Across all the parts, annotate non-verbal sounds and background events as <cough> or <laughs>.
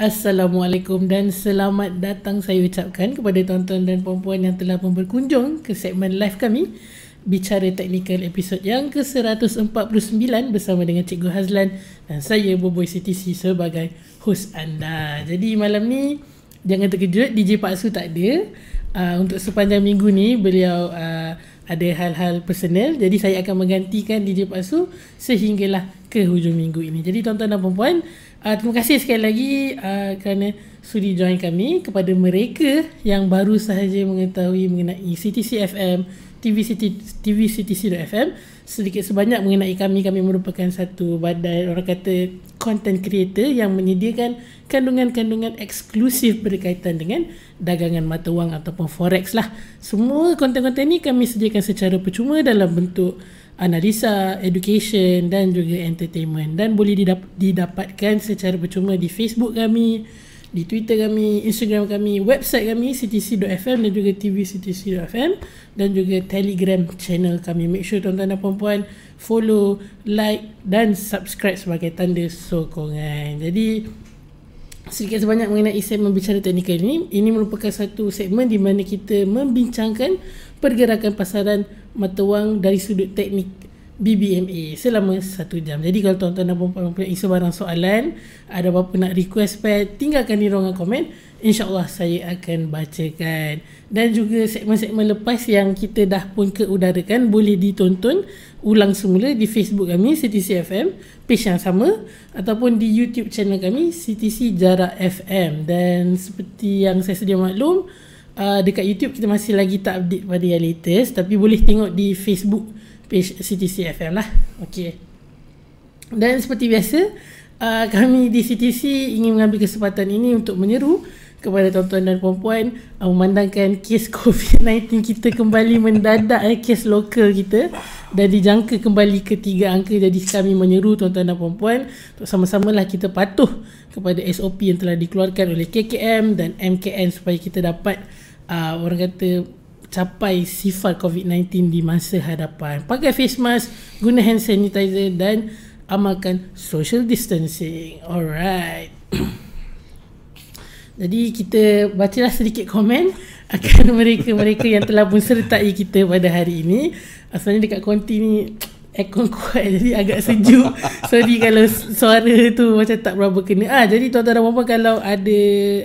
Assalamualaikum dan selamat datang saya ucapkan kepada tuan-tuan dan puan-puan yang telah pun berkunjung ke segmen live kami Bicara Teknikal episod yang ke-149 bersama dengan Cikgu Hazlan dan saya Boboi CTC sebagai host anda Jadi malam ni jangan terkejut DJ Pak Su tak ada uh, Untuk sepanjang minggu ni beliau uh, ada hal-hal personal Jadi saya akan menggantikan DJ Pak Su sehinggalah ke hujung minggu ini Jadi tuan-tuan dan puan-puan Uh, terima kasih sekali lagi uh, kerana sudi join kami kepada mereka yang baru sahaja mengetahui mengenai CTC FM, TV City, TV CTC FM sedikit sebanyak mengenai kami kami merupakan satu badan orang kata content creator yang menyediakan kandungan-kandungan eksklusif berkaitan dengan dagangan mata wang ataupun forex lah. Semua konten-konten ni kami sediakan secara percuma dalam bentuk analisa education dan juga entertainment dan boleh didap- didapatkan secara percuma di Facebook kami di Twitter kami, Instagram kami, website kami ctc.fm dan juga TV tvctc.fm dan juga Telegram channel kami. Make sure tuan-tuan dan puan-puan follow, like dan subscribe sebagai tanda sokongan. Jadi sedikit sebanyak mengenai segmen bicara teknikal ini, ini merupakan satu segmen di mana kita membincangkan pergerakan pasaran mata wang dari sudut teknik BBMA selama satu jam. Jadi kalau tuan-tuan dan puan-puan mempunyai sebarang soalan, ada apa-apa nak request pad, tinggalkan di ruangan komen. InsyaAllah saya akan bacakan. Dan juga segmen-segmen lepas yang kita dah pun ke kan, boleh ditonton ulang semula di Facebook kami, CTC FM, page yang sama. Ataupun di YouTube channel kami, CTC Jarak FM. Dan seperti yang saya sedia maklum, uh, dekat YouTube kita masih lagi tak update pada yang latest tapi boleh tengok di Facebook page CTC FM lah. Okey. Dan seperti biasa, uh, kami di CTC ingin mengambil kesempatan ini untuk menyeru kepada tuan-tuan dan puan-puan uh, memandangkan kes COVID-19 kita kembali mendadak eh, kes lokal kita dan dijangka kembali ke tiga angka jadi kami menyeru tuan-tuan dan puan-puan untuk sama-samalah kita patuh kepada SOP yang telah dikeluarkan oleh KKM dan MKN supaya kita dapat uh, orang kata capai sifat COVID-19 di masa hadapan. Pakai face mask, guna hand sanitizer dan amalkan social distancing. Alright. <coughs> Jadi kita bacalah sedikit komen <laughs> akan mereka-mereka yang telah pun sertai kita pada hari ini. Asalnya dekat konti ni aircon kuat <laughs> jadi agak sejuk sorry kalau suara tu macam tak berapa kena ah jadi tuan-tuan dan puan kalau ada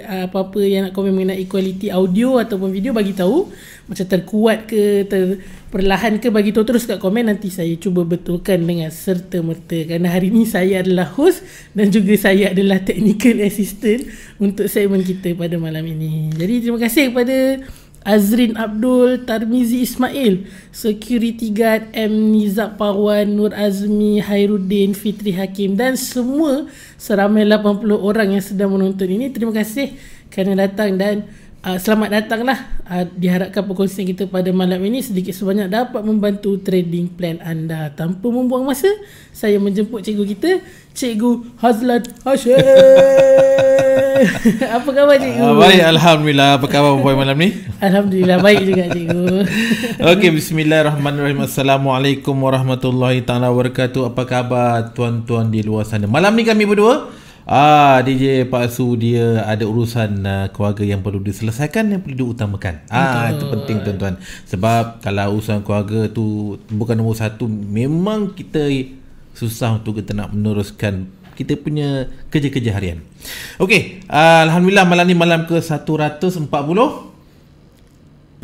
ah, apa-apa yang nak komen mengenai equality audio ataupun video bagi tahu macam terkuat ke terperlahan ke bagi tahu terus kat komen nanti saya cuba betulkan dengan serta merta kerana hari ni saya adalah host dan juga saya adalah technical assistant untuk segmen kita pada malam ini jadi terima kasih kepada Azrin Abdul Tarmizi Ismail, security guard M. Nizak Parwan, Nur Azmi, Hairuddin, Fitri Hakim dan semua seramai 80 orang yang sedang menonton ini. Terima kasih kerana datang dan uh, selamat datanglah. Uh, diharapkan perkongsian kita pada malam ini sedikit sebanyak dapat membantu trading plan anda tanpa membuang masa. Saya menjemput cikgu kita, cikgu Hazlan Hashim. <laughs> apa khabar cikgu? Uh, baik, alhamdulillah. Apa khabar puan malam ni? alhamdulillah, baik juga cikgu. <laughs> Okey, bismillahirrahmanirrahim. Assalamualaikum warahmatullahi taala wabarakatuh. Apa khabar tuan-tuan di luar sana? Malam ni kami berdua Ah DJ palsu dia ada urusan uh, keluarga yang perlu diselesaikan yang perlu diutamakan. Ah Betul. itu penting tuan-tuan. Sebab kalau urusan keluarga tu bukan nombor satu memang kita susah untuk kita nak meneruskan kita punya kerja-kerja harian. Okey, uh, alhamdulillah malam ni malam ke 140 49. 9.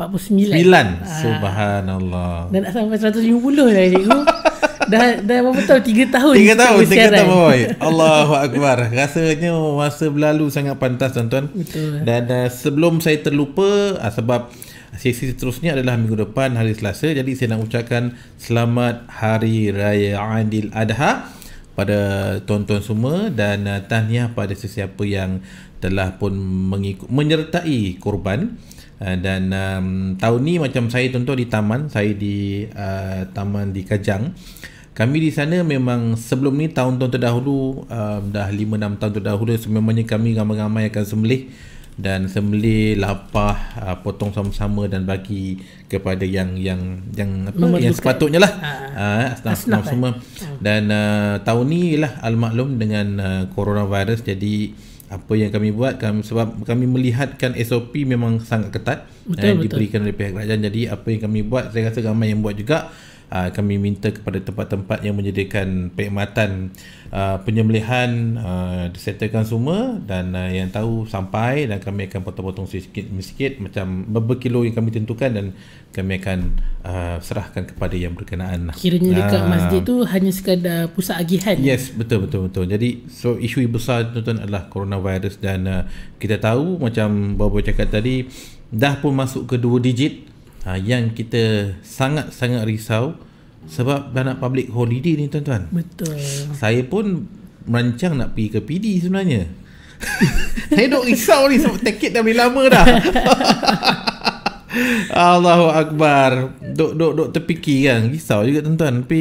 Subhanallah. Dan sampai 150 lah cikgu. <laughs> dah dah berapa tahun 3 tahun 3 tahun 3 tahun boy Allahu akbar rasanya masa berlalu sangat pantas tuan-tuan eh. dan uh, sebelum saya terlupa uh, sebab sesi seterusnya adalah minggu depan hari Selasa jadi saya nak ucapkan selamat hari raya Aidil Adha pada tuan-tuan semua dan uh, tahniah pada sesiapa yang telah pun mengikut, menyertai korban ah, dan um, tahun ni macam saya tuan-tuan di taman saya di uh, taman di Kajang kami di sana memang sebelum ni tahun-tahun terdahulu um, dah 5-6 tahun terdahulu sememangnya kami ramai-ramai akan sembelih dan sembelih lapah uh, potong sama-sama dan bagi kepada yang yang yang apa Memerlukan. yang sepatutnya lah uh, uh, semua eh. Hmm. dan uh, tahun ni lah almaklum dengan uh, coronavirus jadi apa yang kami buat kami sebab kami melihatkan SOP memang sangat ketat yang eh, diberikan oleh pihak kerajaan jadi apa yang kami buat saya rasa ramai yang buat juga uh, kami minta kepada tempat-tempat yang menyediakan perkhidmatan uh, penyembelihan uh, ah, disertakan semua dan uh, yang tahu sampai dan kami akan potong-potong sikit-sikit macam beberapa kilo yang kami tentukan dan kami akan uh, serahkan kepada yang berkenaan kiranya dekat uh, masjid tu hanya sekadar pusat agihan yes betul betul betul jadi so isu yang besar tuan-tuan adalah coronavirus dan uh, kita tahu macam bapa cakap tadi dah pun masuk ke dua digit ha, yang kita sangat-sangat risau sebab banyak public holiday ni tuan-tuan. Betul. Saya pun merancang nak pergi ke PD sebenarnya. <laughs> Saya dok risau ni sebab tiket dah lebih lama dah. <laughs> Allahu akbar. Dok dok dok terfikir kan, risau juga tuan-tuan. Tapi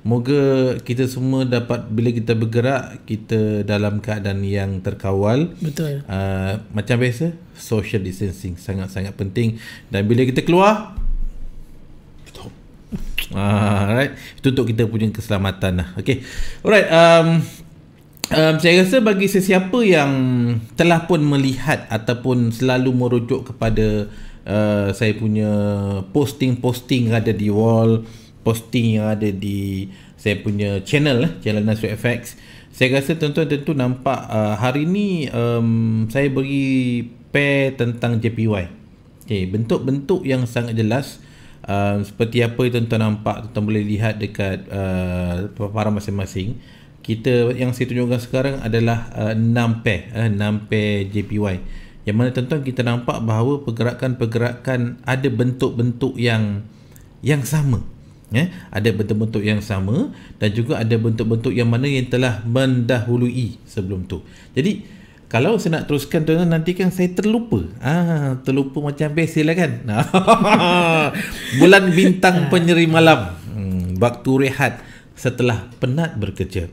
Moga kita semua dapat bila kita bergerak kita dalam keadaan yang terkawal. Betul. Uh, macam biasa, social distancing sangat-sangat penting dan bila kita keluar stop. Ah, alright. Itu untuk kita punya keselamatan lah. Okay. Alright. Um, um, saya rasa bagi sesiapa yang telah pun melihat ataupun selalu merujuk kepada uh, saya punya posting-posting ada di wall, posting yang ada di saya punya channel eh, channel Nasir FX saya rasa tuan-tuan tentu nampak uh, hari ni um, saya beri pair tentang JPY okay, eh, bentuk-bentuk yang sangat jelas uh, seperti apa tuan-tuan nampak tuan-tuan boleh lihat dekat uh, paparan masing-masing kita yang saya tunjukkan sekarang adalah uh, 6 pair uh, eh, 6 pair JPY yang mana tuan-tuan kita nampak bahawa pergerakan-pergerakan ada bentuk-bentuk yang yang sama Eh, ada bentuk-bentuk yang sama dan juga ada bentuk-bentuk yang mana yang telah mendahului sebelum tu. Jadi kalau saya nak teruskan tuan nanti kan saya terlupa. Ah, terlupa macam biasalah kan. <laughs> Bulan bintang ah. penyeri malam. Hmm, waktu rehat setelah penat bekerja.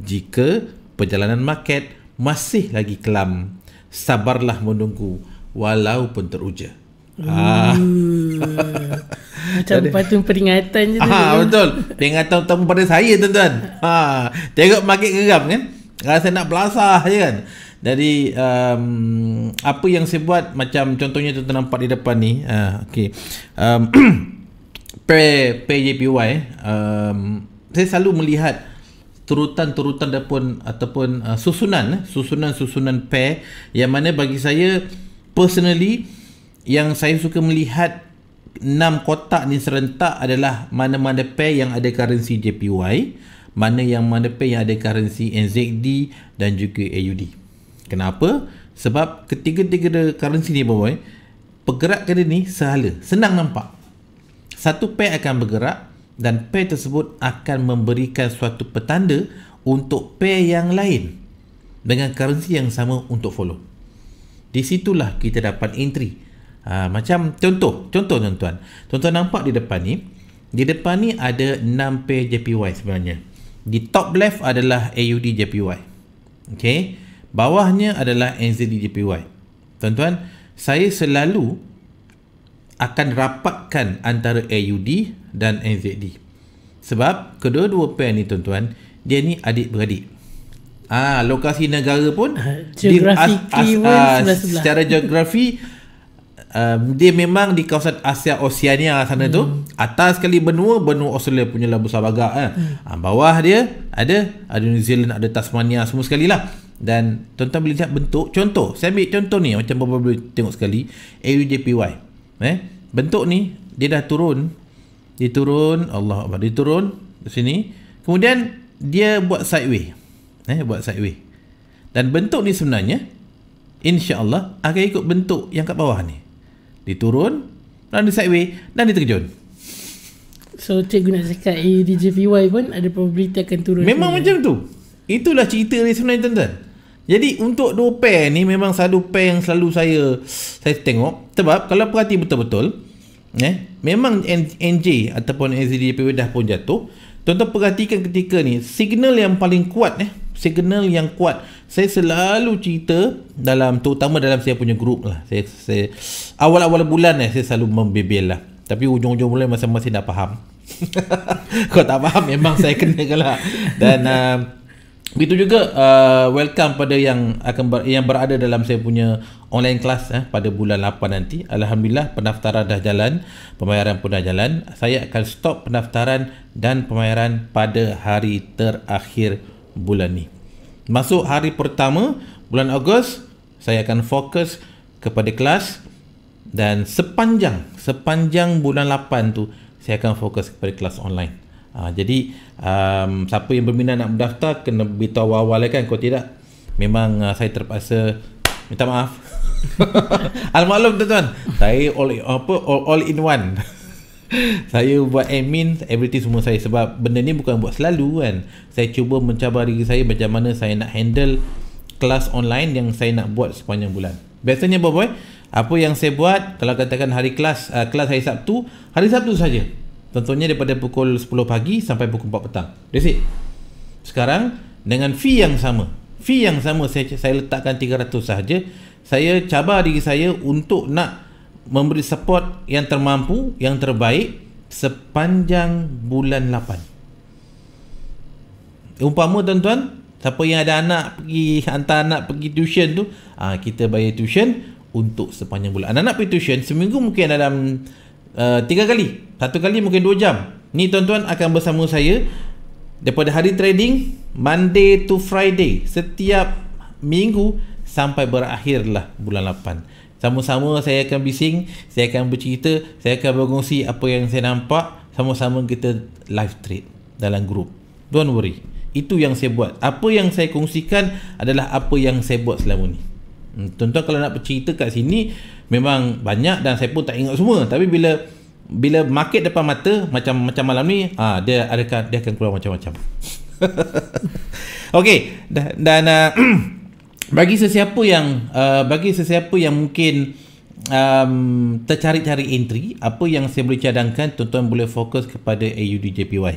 Jika perjalanan market masih lagi kelam, sabarlah menunggu walaupun teruja. Ah. Hmm. Macam patung peringatan je ha, tu. Betul. Peringatan utama pada saya tuan-tuan. Ha. tengok makin geram kan. Rasa nak belasah je kan. Jadi um, apa yang saya buat macam contohnya tu tuan nampak di depan ni. Ha, okay. Um, <clears throat> PJPY um, saya selalu melihat turutan-turutan ataupun, ataupun uh, susunan eh? susunan-susunan pair yang mana bagi saya personally yang saya suka melihat enam kotak ni serentak adalah mana-mana pair yang ada currency JPY, mana yang mana pair yang ada currency NZD dan juga AUD. Kenapa? Sebab ketiga-tiga currency ni boy, pergerakan dia ni sehala, senang nampak. Satu pair akan bergerak dan pair tersebut akan memberikan suatu petanda untuk pair yang lain dengan currency yang sama untuk follow. Di situlah kita dapat entry. Uh, macam contoh, contoh tuan-tuan. Tuan-tuan nampak di depan ni, di depan ni ada 6 pair JPY sebenarnya. Di top left adalah AUD JPY. Okay. Bawahnya adalah NZD JPY. Tuan-tuan, saya selalu akan rapatkan antara AUD dan NZD. Sebab kedua-dua pair ni tuan-tuan, dia ni adik-beradik. Ah, lokasi negara pun <laughs> geografi as, as, as, as, ah, secara geografi um, dia memang di kawasan Asia Oceania lah sana hmm. tu atas sekali benua benua Australia punya labu sabaga eh. hmm. Ah, bawah dia ada ada New Zealand ada Tasmania semua sekali lah dan tuan-tuan boleh lihat bentuk contoh saya ambil contoh ni macam beberapa boleh tengok sekali AUJPY eh bentuk ni dia dah turun dia turun Allah Akbar dia turun ke sini kemudian dia buat sideways eh buat sideways dan bentuk ni sebenarnya insya-Allah akan ikut bentuk yang kat bawah ni dia turun Dan dia sideway Dan dia terjun So cikgu nak cakap eh, DJ PY pun Ada probability akan turun Memang sebenarnya. macam tu Itulah cerita dia sebenarnya tuan-tuan Jadi untuk dua pair ni Memang satu pair yang selalu saya Saya tengok Sebab kalau perhati betul-betul eh, Memang NJ Ataupun NZDJPW dah pun jatuh Tuan-tuan perhatikan ketika ni Signal yang paling kuat eh, signal yang kuat. Saya selalu cerita dalam terutama dalam saya punya grup lah. Saya, awal-awal bulan eh saya selalu membebel lah. Tapi ujung-ujung bulan masa masih tak faham. <laughs> Kau tak faham memang saya kena kalah. Dan uh, begitu juga uh, welcome pada yang akan ber, yang berada dalam saya punya online class eh, pada bulan 8 nanti. Alhamdulillah pendaftaran dah jalan, pembayaran pun dah jalan. Saya akan stop pendaftaran dan pembayaran pada hari terakhir bulan ni. Masuk hari pertama bulan Ogos, saya akan fokus kepada kelas dan sepanjang sepanjang bulan 8 tu saya akan fokus kepada kelas online. Ha, jadi um, siapa yang berminat nak mendaftar kena beritahu awal-awal lah kan kalau tidak memang uh, saya terpaksa minta maaf. <laughs> almalum tuan-tuan, saya all, apa, all, all in one saya buat admin everything semua saya sebab benda ni bukan buat selalu kan saya cuba mencabar diri saya macam mana saya nak handle kelas online yang saya nak buat sepanjang bulan biasanya boy apa yang saya buat kalau katakan hari kelas uh, kelas hari Sabtu hari Sabtu saja tentunya daripada pukul 10 pagi sampai pukul 4 petang that's it sekarang dengan fee yang sama fee yang sama saya, saya letakkan 300 saja saya cabar diri saya untuk nak memberi support yang termampu yang terbaik sepanjang bulan 8 umpama tuan-tuan siapa yang ada anak pergi hantar anak pergi tuition tu ha, kita bayar tuition untuk sepanjang bulan anak-anak pergi tuition seminggu mungkin dalam uh, eh, 3 kali satu kali mungkin 2 jam ni tuan-tuan akan bersama saya daripada hari trading Monday to Friday setiap minggu sampai berakhirlah bulan 8 sama-sama saya akan bising, saya akan bercerita, saya akan berkongsi apa yang saya nampak. Sama-sama kita live trade dalam grup. Don't worry. Itu yang saya buat. Apa yang saya kongsikan adalah apa yang saya buat selama ni. Hmm, Tentu kalau nak bercerita kat sini memang banyak dan saya pun tak ingat semua. Tapi bila bila market depan mata macam macam malam ni, ha, dia ada dia akan keluar macam-macam. <laughs> Okay, dan, dan uh, <clears throat> bagi sesiapa yang uh, bagi sesiapa yang mungkin um, tercari-cari entry apa yang saya boleh cadangkan tuan-tuan boleh fokus kepada AUD JPY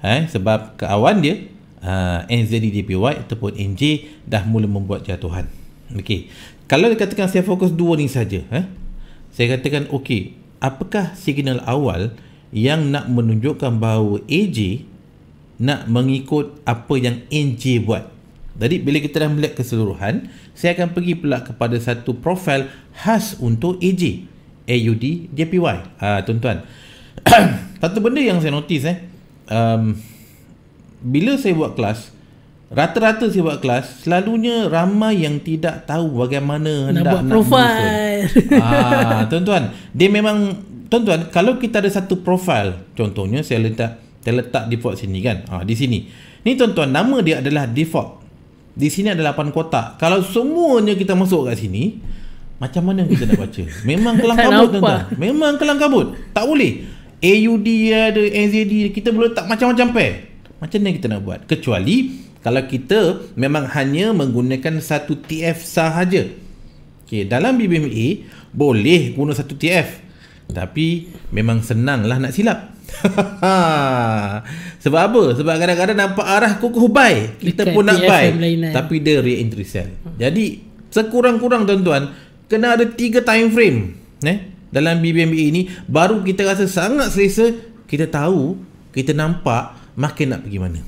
eh, sebab keawan dia uh, NZD JPY ataupun NJ dah mula membuat jatuhan Okey, kalau dikatakan saya fokus dua ni saja eh, saya katakan okey, apakah signal awal yang nak menunjukkan bahawa AJ nak mengikut apa yang NJ buat jadi bila kita dah melihat keseluruhan, saya akan pergi pula kepada satu profil khas untuk AJ. AUD JPY. Ah ha, tuan-tuan. <coughs> satu benda yang saya notis, eh um, bila saya buat kelas rata-rata saya buat kelas selalunya ramai yang tidak tahu bagaimana hendak nak buat profil. Ah ha, <laughs> tuan-tuan, dia memang tuan-tuan kalau kita ada satu profil contohnya saya letak saya letak default sini kan. Ah ha, di sini. Ni tuan-tuan nama dia adalah default. Di sini ada 8 kotak. Kalau semuanya kita masuk kat sini, macam mana kita nak baca? Memang <laughs> kelang kabut tuan-tuan. Memang kelang kabut. Tak boleh. AUD ada, NZD kita boleh tak macam-macam pair. Macam mana kita nak buat? Kecuali kalau kita memang hanya menggunakan satu TF sahaja. Okay, dalam BBMA boleh guna satu TF. Tapi memang senanglah nak silap. <laughs> Sebab apa? Sebab kadang-kadang nampak arah kukuh buy Kita Ikat pun nak PSM buy eh. Tapi dia re-entry sell kan. hmm. Jadi sekurang-kurang tuan-tuan Kena ada 3 time frame eh? Dalam BBMA ini Baru kita rasa sangat selesa Kita tahu Kita nampak Makin nak pergi mana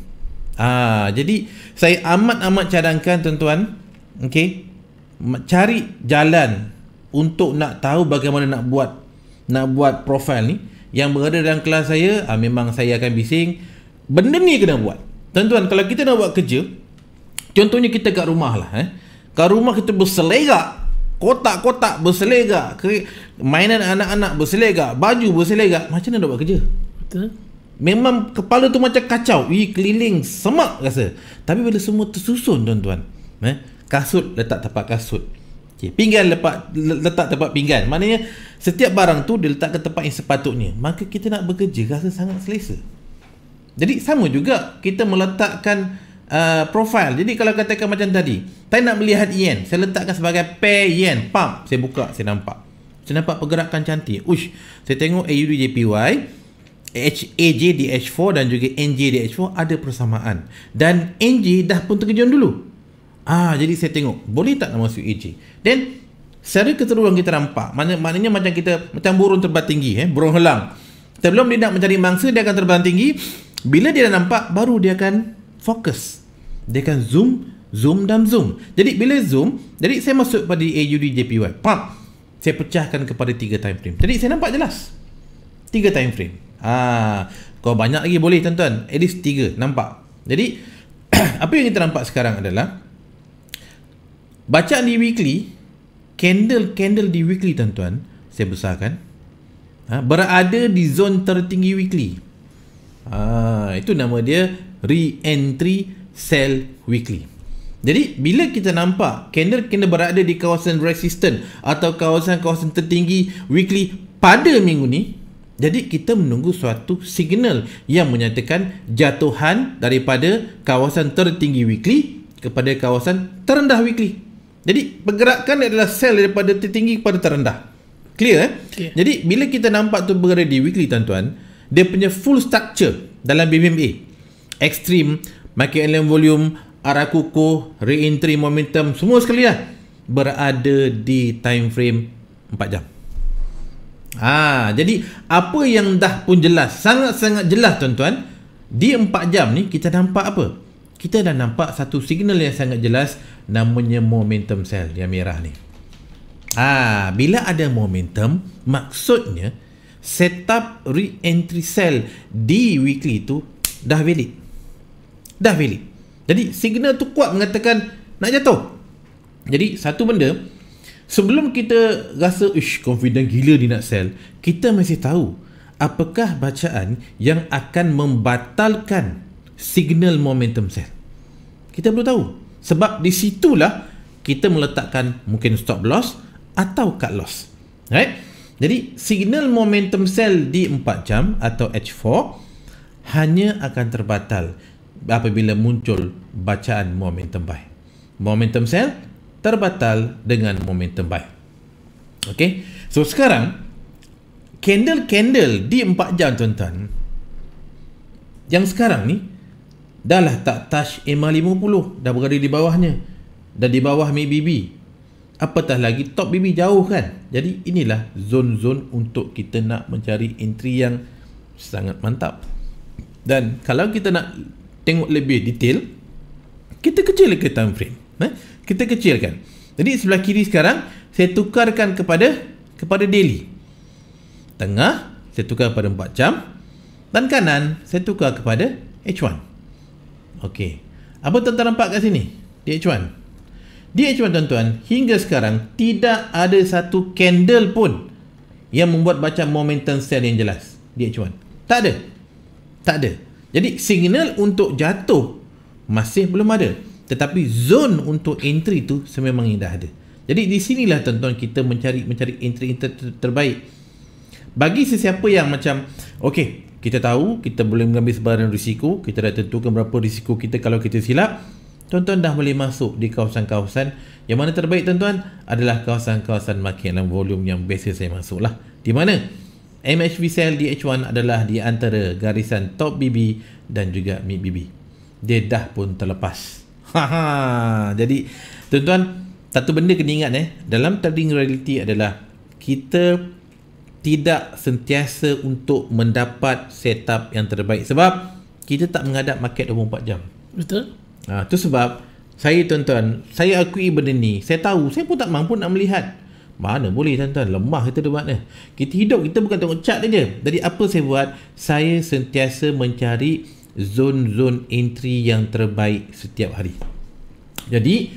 Ah, Jadi saya amat-amat cadangkan tuan-tuan okay? Cari jalan Untuk nak tahu bagaimana nak buat Nak buat profil ni yang berada dalam kelas saya ha, memang saya akan bising benda ni kena buat tuan-tuan kalau kita nak buat kerja contohnya kita kat rumah lah eh. kat rumah kita berselerak kotak-kotak berselerak mainan anak-anak berselerak baju berselerak macam mana nak buat kerja betul Memang kepala tu macam kacau Ih, Keliling semak rasa Tapi bila semua tersusun tuan-tuan eh? Kasut letak tapak kasut Okay, pinggan lepak, letak tempat pinggan. Maknanya setiap barang tu ke tempat yang sepatutnya. Maka kita nak bekerja rasa sangat selesa. Jadi sama juga kita meletakkan uh, profil. Jadi kalau katakan macam tadi, saya nak melihat yen. Saya letakkan sebagai pair yen. Pump. Saya buka, saya nampak. Saya nampak pergerakan cantik. Ush, saya tengok AUDJPY. AJ di H4 dan juga NJ di H4 ada persamaan. Dan NJ dah pun terkejut dulu. Ah, jadi saya tengok boleh tak nak masuk AJ? Then secara keseluruhan kita nampak mana maknanya macam kita macam burung terbang tinggi eh burung helang. belum dia nak mencari mangsa dia akan terbang tinggi. Bila dia dah nampak baru dia akan fokus. Dia akan zoom, zoom dan zoom. Jadi bila zoom, jadi saya masuk pada AUD JPY. Pam. Saya pecahkan kepada 3 time frame. Jadi saya nampak jelas. 3 time frame. Ha, kau banyak lagi boleh tuan-tuan. At least 3 nampak. Jadi <clears throat> apa yang kita nampak sekarang adalah Baca di weekly Candle-candle di weekly tuan-tuan Saya besarkan ha, Berada di zon tertinggi weekly ha, Itu nama dia Re-entry sell weekly Jadi bila kita nampak Candle-candle berada di kawasan resistance Atau kawasan-kawasan tertinggi weekly Pada minggu ni jadi kita menunggu suatu signal yang menyatakan jatuhan daripada kawasan tertinggi weekly kepada kawasan terendah weekly. Jadi pergerakan adalah sel daripada tertinggi kepada terendah. Clear eh? Okay. Jadi bila kita nampak tu bergerak di weekly tuan-tuan, dia punya full structure dalam BBMA. Extreme, market and volume, Arakuko, re-entry momentum, semua sekali lah. Berada di time frame 4 jam. Ha, jadi apa yang dah pun jelas, sangat-sangat jelas tuan-tuan, di 4 jam ni kita nampak apa? kita dah nampak satu signal yang sangat jelas namanya momentum cell yang merah ni. Ah, ha, bila ada momentum, maksudnya setup re-entry cell di weekly tu dah valid. Dah valid. Jadi signal tu kuat mengatakan nak jatuh. Jadi satu benda sebelum kita rasa ish confident gila di nak sell, kita mesti tahu apakah bacaan yang akan membatalkan signal momentum sell. Kita perlu tahu. Sebab di situlah kita meletakkan mungkin stop loss atau cut loss. Right? Jadi signal momentum sell di 4 jam atau H4 hanya akan terbatal apabila muncul bacaan momentum buy. Momentum sell terbatal dengan momentum buy. Okay? So sekarang, candle-candle di 4 jam tuan-tuan yang sekarang ni Dah lah tak touch EMA 50 Dah berada di bawahnya Dah di bawah Mi BB Apatah lagi top BB jauh kan Jadi inilah zon zon untuk kita nak mencari entry yang sangat mantap Dan kalau kita nak tengok lebih detail Kita kecilkan time frame eh? Kita kecilkan Jadi sebelah kiri sekarang Saya tukarkan kepada kepada daily Tengah Saya tukar kepada 4 jam Dan kanan Saya tukar kepada H1 Okey. Apa tuan-tuan nampak kat sini? DH1. DH1 tuan-tuan, hingga sekarang tidak ada satu candle pun yang membuat baca momentum sell yang jelas. DH1. Tak ada. Tak ada. Jadi signal untuk jatuh masih belum ada. Tetapi zone untuk entry tu sememangnya dah ada. Jadi di sinilah tuan-tuan kita mencari mencari entry-entry terbaik. Bagi sesiapa yang macam, okey, kita tahu kita boleh mengambil sebarang risiko kita dah tentukan berapa risiko kita kalau kita silap tuan-tuan dah boleh masuk di kawasan-kawasan yang mana terbaik tuan-tuan adalah kawasan-kawasan makin dalam volume yang biasa saya masuk lah di mana MHV Cell dh 1 adalah di antara garisan top BB dan juga mid BB dia dah pun terlepas <laughs> Haha. jadi tuan-tuan satu benda kena ingat eh dalam trading reality adalah kita tidak sentiasa untuk mendapat setup yang terbaik sebab kita tak menghadap market 24 jam. Betul. Ha, itu sebab saya tuan-tuan, saya akui benda ni. Saya tahu, saya pun tak mampu nak melihat. Mana boleh tuan-tuan, lemah kita debat ni. Kita hidup, kita bukan tengok cat je. Jadi apa saya buat? Saya sentiasa mencari zon-zon entry yang terbaik setiap hari. Jadi,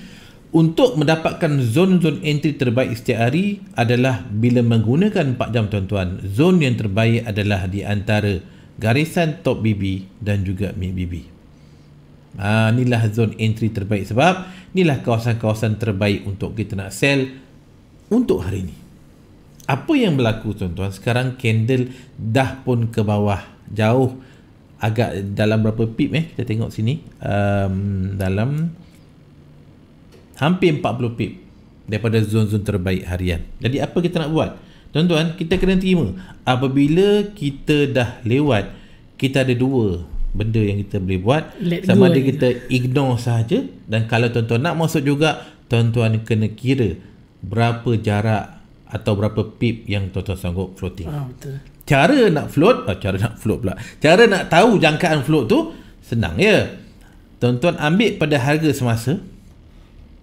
untuk mendapatkan zon-zon entry terbaik setiap hari adalah bila menggunakan 4 jam tuan-tuan. Zon yang terbaik adalah di antara garisan top BB dan juga mid BB. Ha, inilah zon entry terbaik sebab inilah kawasan-kawasan terbaik untuk kita nak sell untuk hari ini. Apa yang berlaku tuan-tuan? Sekarang candle dah pun ke bawah jauh agak dalam berapa pip eh kita tengok sini um, dalam hampir 40 pip daripada zon-zon terbaik harian. Jadi apa kita nak buat? Tuan-tuan, kita kena terima apabila kita dah lewat, kita ada dua benda yang kita boleh buat. Let Sama ada kita ignore saja dan kalau tuan-tuan nak masuk juga, tuan-tuan kena kira berapa jarak atau berapa pip yang tuan-tuan sanggup floating. Ah, betul. Cara nak float, ah, cara nak float pula. Cara nak tahu jangkaan float tu senang ya. Tuan-tuan ambil pada harga semasa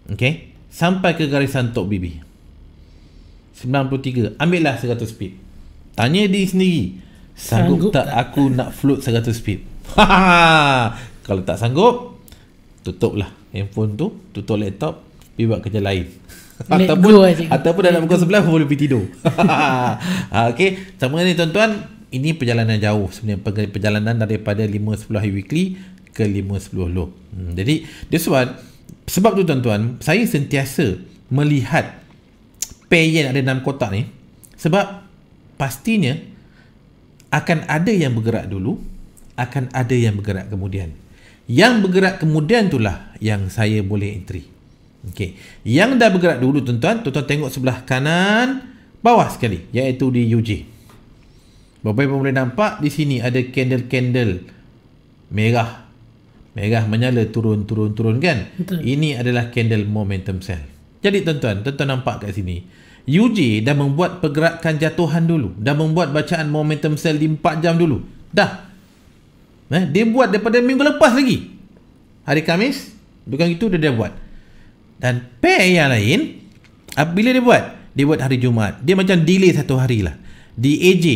Okay Sampai ke garisan top BB 93 Ambillah 100 speed Tanya diri sendiri Sanggup, sanggup tak, tak aku nak float 100 speed <laughs> Kalau tak sanggup Tutuplah handphone tu Tutup laptop Pergi buat kerja lain ataupun, go, ataupun dalam pukul sebelah pun boleh pergi tidur <laughs> Okay Sama ni tuan-tuan Ini perjalanan jauh sebenarnya Perjalanan daripada 5-10 weekly Ke 5-10 low hmm, Jadi this one sebab tu tuan-tuan saya sentiasa melihat pay yang ada dalam kotak ni sebab pastinya akan ada yang bergerak dulu akan ada yang bergerak kemudian yang bergerak kemudian itulah yang saya boleh entry Okey, yang dah bergerak dulu tuan-tuan tuan-tuan tengok sebelah kanan bawah sekali iaitu di UJ Bapak-Ibu boleh nampak di sini ada candle-candle merah merah menyala turun turun turun kan Betul. ini adalah candle momentum sell. jadi tuan-tuan tuan-tuan nampak kat sini UJ dah membuat pergerakan jatuhan dulu dah membuat bacaan momentum sell di 4 jam dulu dah eh, dia buat daripada minggu lepas lagi hari Kamis bukan itu dia dah buat dan pair yang lain bila dia buat dia buat hari Jumaat dia macam delay satu hari lah di AJ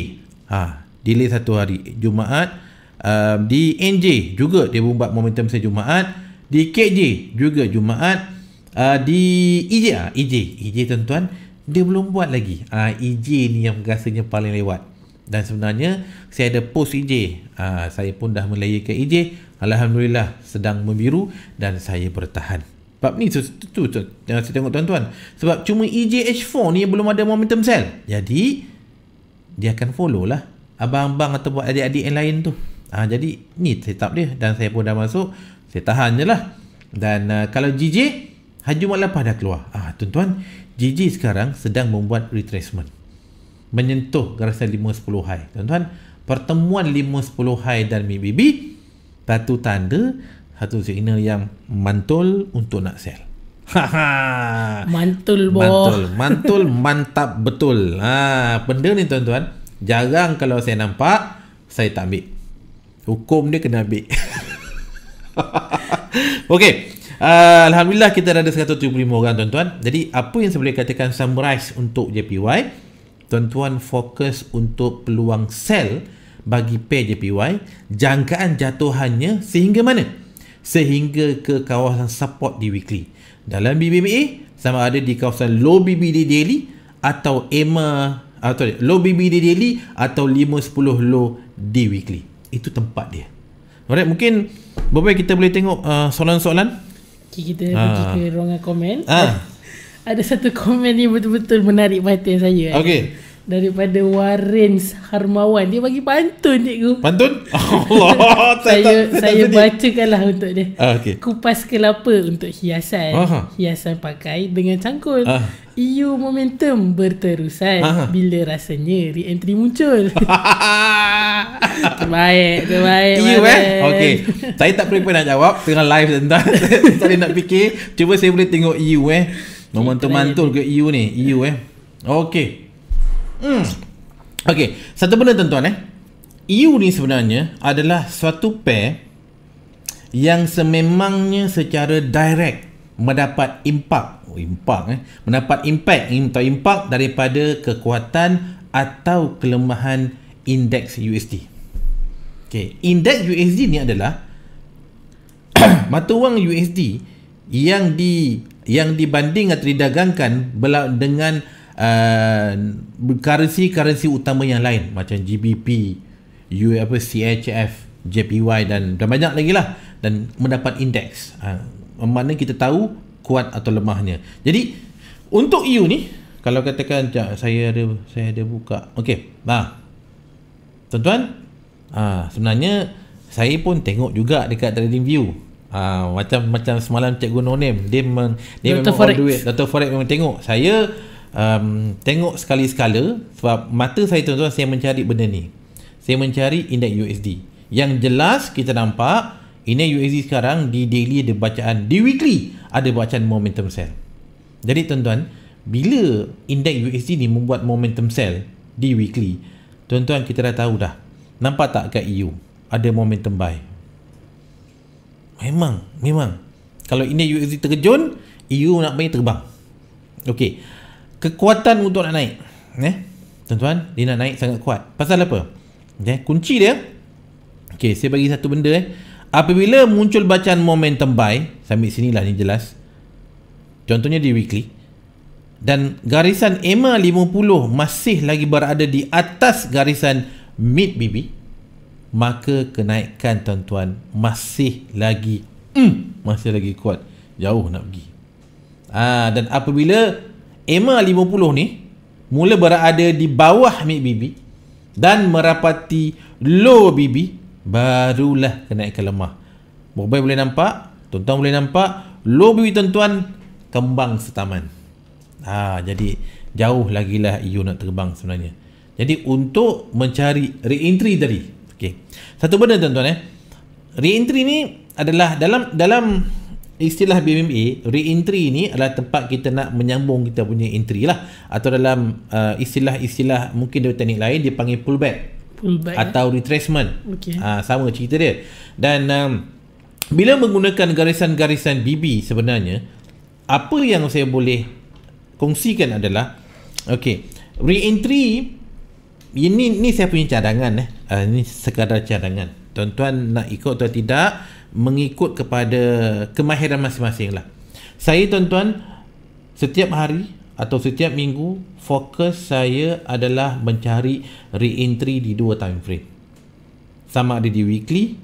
ha, delay satu hari Jumaat um, di NJ juga dia buat momentum saya Jumaat di KJ juga Jumaat uh, di EJ uh, ah, EJ EJ tuan-tuan dia belum buat lagi uh, ah, EJ ni yang rasanya paling lewat dan sebenarnya saya ada post EJ uh, ah, saya pun dah melayakan EJ Alhamdulillah sedang membiru dan saya bertahan sebab ni tu, tu, tu, tu, saya tengok tuan-tuan sebab cuma EJ H4 ni yang belum ada momentum sell jadi dia akan follow lah abang-abang atau buat adik-adik yang lain tu Ha, jadi ni setup dia dan saya pun dah masuk. Saya tahan je lah. Dan uh, kalau JJ, Haji Umar Lapah dah keluar. Ah, ha, tuan-tuan, JJ sekarang sedang membuat retracement. Menyentuh garisan 5-10 high. Tuan-tuan, pertemuan 5-10 high dan MBB, satu tanda, satu signal yang mantul untuk nak sell. <laughs> ha Mantul boh. Mantul, <laughs> mantul mantap betul. Ha, benda ni tuan-tuan, jarang kalau saya nampak, saya tak ambil. Hukum dia kena ambil <laughs> Okay uh, Alhamdulillah kita dah ada 175 orang tuan-tuan Jadi apa yang saya boleh katakan summarize untuk JPY Tuan-tuan fokus untuk peluang sell Bagi pair JPY Jangkaan jatuhannya sehingga mana? Sehingga ke kawasan support di weekly Dalam BBMA Sama ada di kawasan low BBD daily Atau EMA atau ah, low BBD daily atau 5-10 low di weekly itu tempat dia. Alright, mungkin berapa kita boleh tengok uh, soalan-soalan? Okay, kita ha. pergi ah. ke ruangan komen. Ha. <laughs> Ada satu komen ni betul-betul menarik perhatian saya. Eh. Okay. Ada daripada Warren Harmawan dia bagi pantun cikgu pantun <laughs> Allah <laughs> saya saya lah untuk dia uh, ah, okay. kupas kelapa untuk hiasan uh-huh. hiasan pakai dengan cangkul ah. iu uh. momentum berterusan uh-huh. bila rasanya re-entry muncul <laughs> terbaik terbaik iu eh okey saya tak prepare nak jawab tengah live sebentar saya nak fikir cuba saya boleh tengok iu eh momentum mantul ke iu ni iu eh okey Hmm. Okey, satu benda tuan-tuan eh. You ni sebenarnya adalah suatu pair yang sememangnya secara direct mendapat impak, oh, impak eh, mendapat impact, atau eh, impak daripada kekuatan atau kelemahan indeks USD. Okey, indeks USD ni adalah <clears throat> mata wang USD yang di yang dibanding atau didagangkan dengan currency-currency uh, utama yang lain macam GBP, U apa CHF, JPY dan dan banyak lagi lah dan mendapat indeks. Uh, mana kita tahu kuat atau lemahnya. Jadi untuk EU ni kalau katakan jap, saya ada saya ada buka. Okey. Nah. Tuan-tuan, uh, sebenarnya saya pun tengok juga dekat trading view. Uh, macam macam semalam cikgu Noname dia men, dia Dr. memang Farid. duit. Dr. Forex memang tengok. Saya um, tengok sekali-sekala sebab mata saya tuan-tuan saya mencari benda ni saya mencari indeks USD yang jelas kita nampak indeks USD sekarang di daily ada bacaan di weekly ada bacaan momentum sell jadi tuan-tuan bila indeks USD ni membuat momentum sell di weekly tuan-tuan kita dah tahu dah nampak tak kat EU ada momentum buy memang memang kalau indeks USD terjun EU nak punya terbang Okey, kekuatan untuk nak naik. Eh? Tuan-tuan, dia nak naik sangat kuat. Pasal apa? Okay, ya, kunci dia. Okay, saya bagi satu benda eh. Apabila muncul bacaan momentum buy, sambil lah ni jelas. Contohnya di weekly. Dan garisan EMA 50 masih lagi berada di atas garisan mid BB. Maka kenaikan tuan-tuan masih lagi mm, masih lagi kuat. Jauh nak pergi. Ah dan apabila EMA 50 ni mula berada di bawah mid BB dan merapati low BB barulah kenaikan lemah. Bobai boleh nampak, tuan-tuan boleh nampak low BB tuan-tuan kembang setaman. Ha, jadi jauh lagi lah EU nak terbang sebenarnya. Jadi untuk mencari re-entry tadi. Okay. Satu benda tuan-tuan eh. re ni adalah dalam dalam istilah BMA reentry ni adalah tempat kita nak menyambung kita punya entry lah atau dalam uh, istilah-istilah mungkin dari teknik lain dia panggil pullback pullback eh? atau eh? retracement okay. uh, ah, sama cerita dia dan um, bila menggunakan garisan-garisan BB sebenarnya apa yang saya boleh kongsikan adalah okey reentry ini ni saya punya cadangan eh uh, ini sekadar cadangan tuan-tuan nak ikut atau tidak mengikut kepada kemahiran masing-masing lah saya tuan-tuan setiap hari atau setiap minggu fokus saya adalah mencari re-entry di dua time frame sama ada di weekly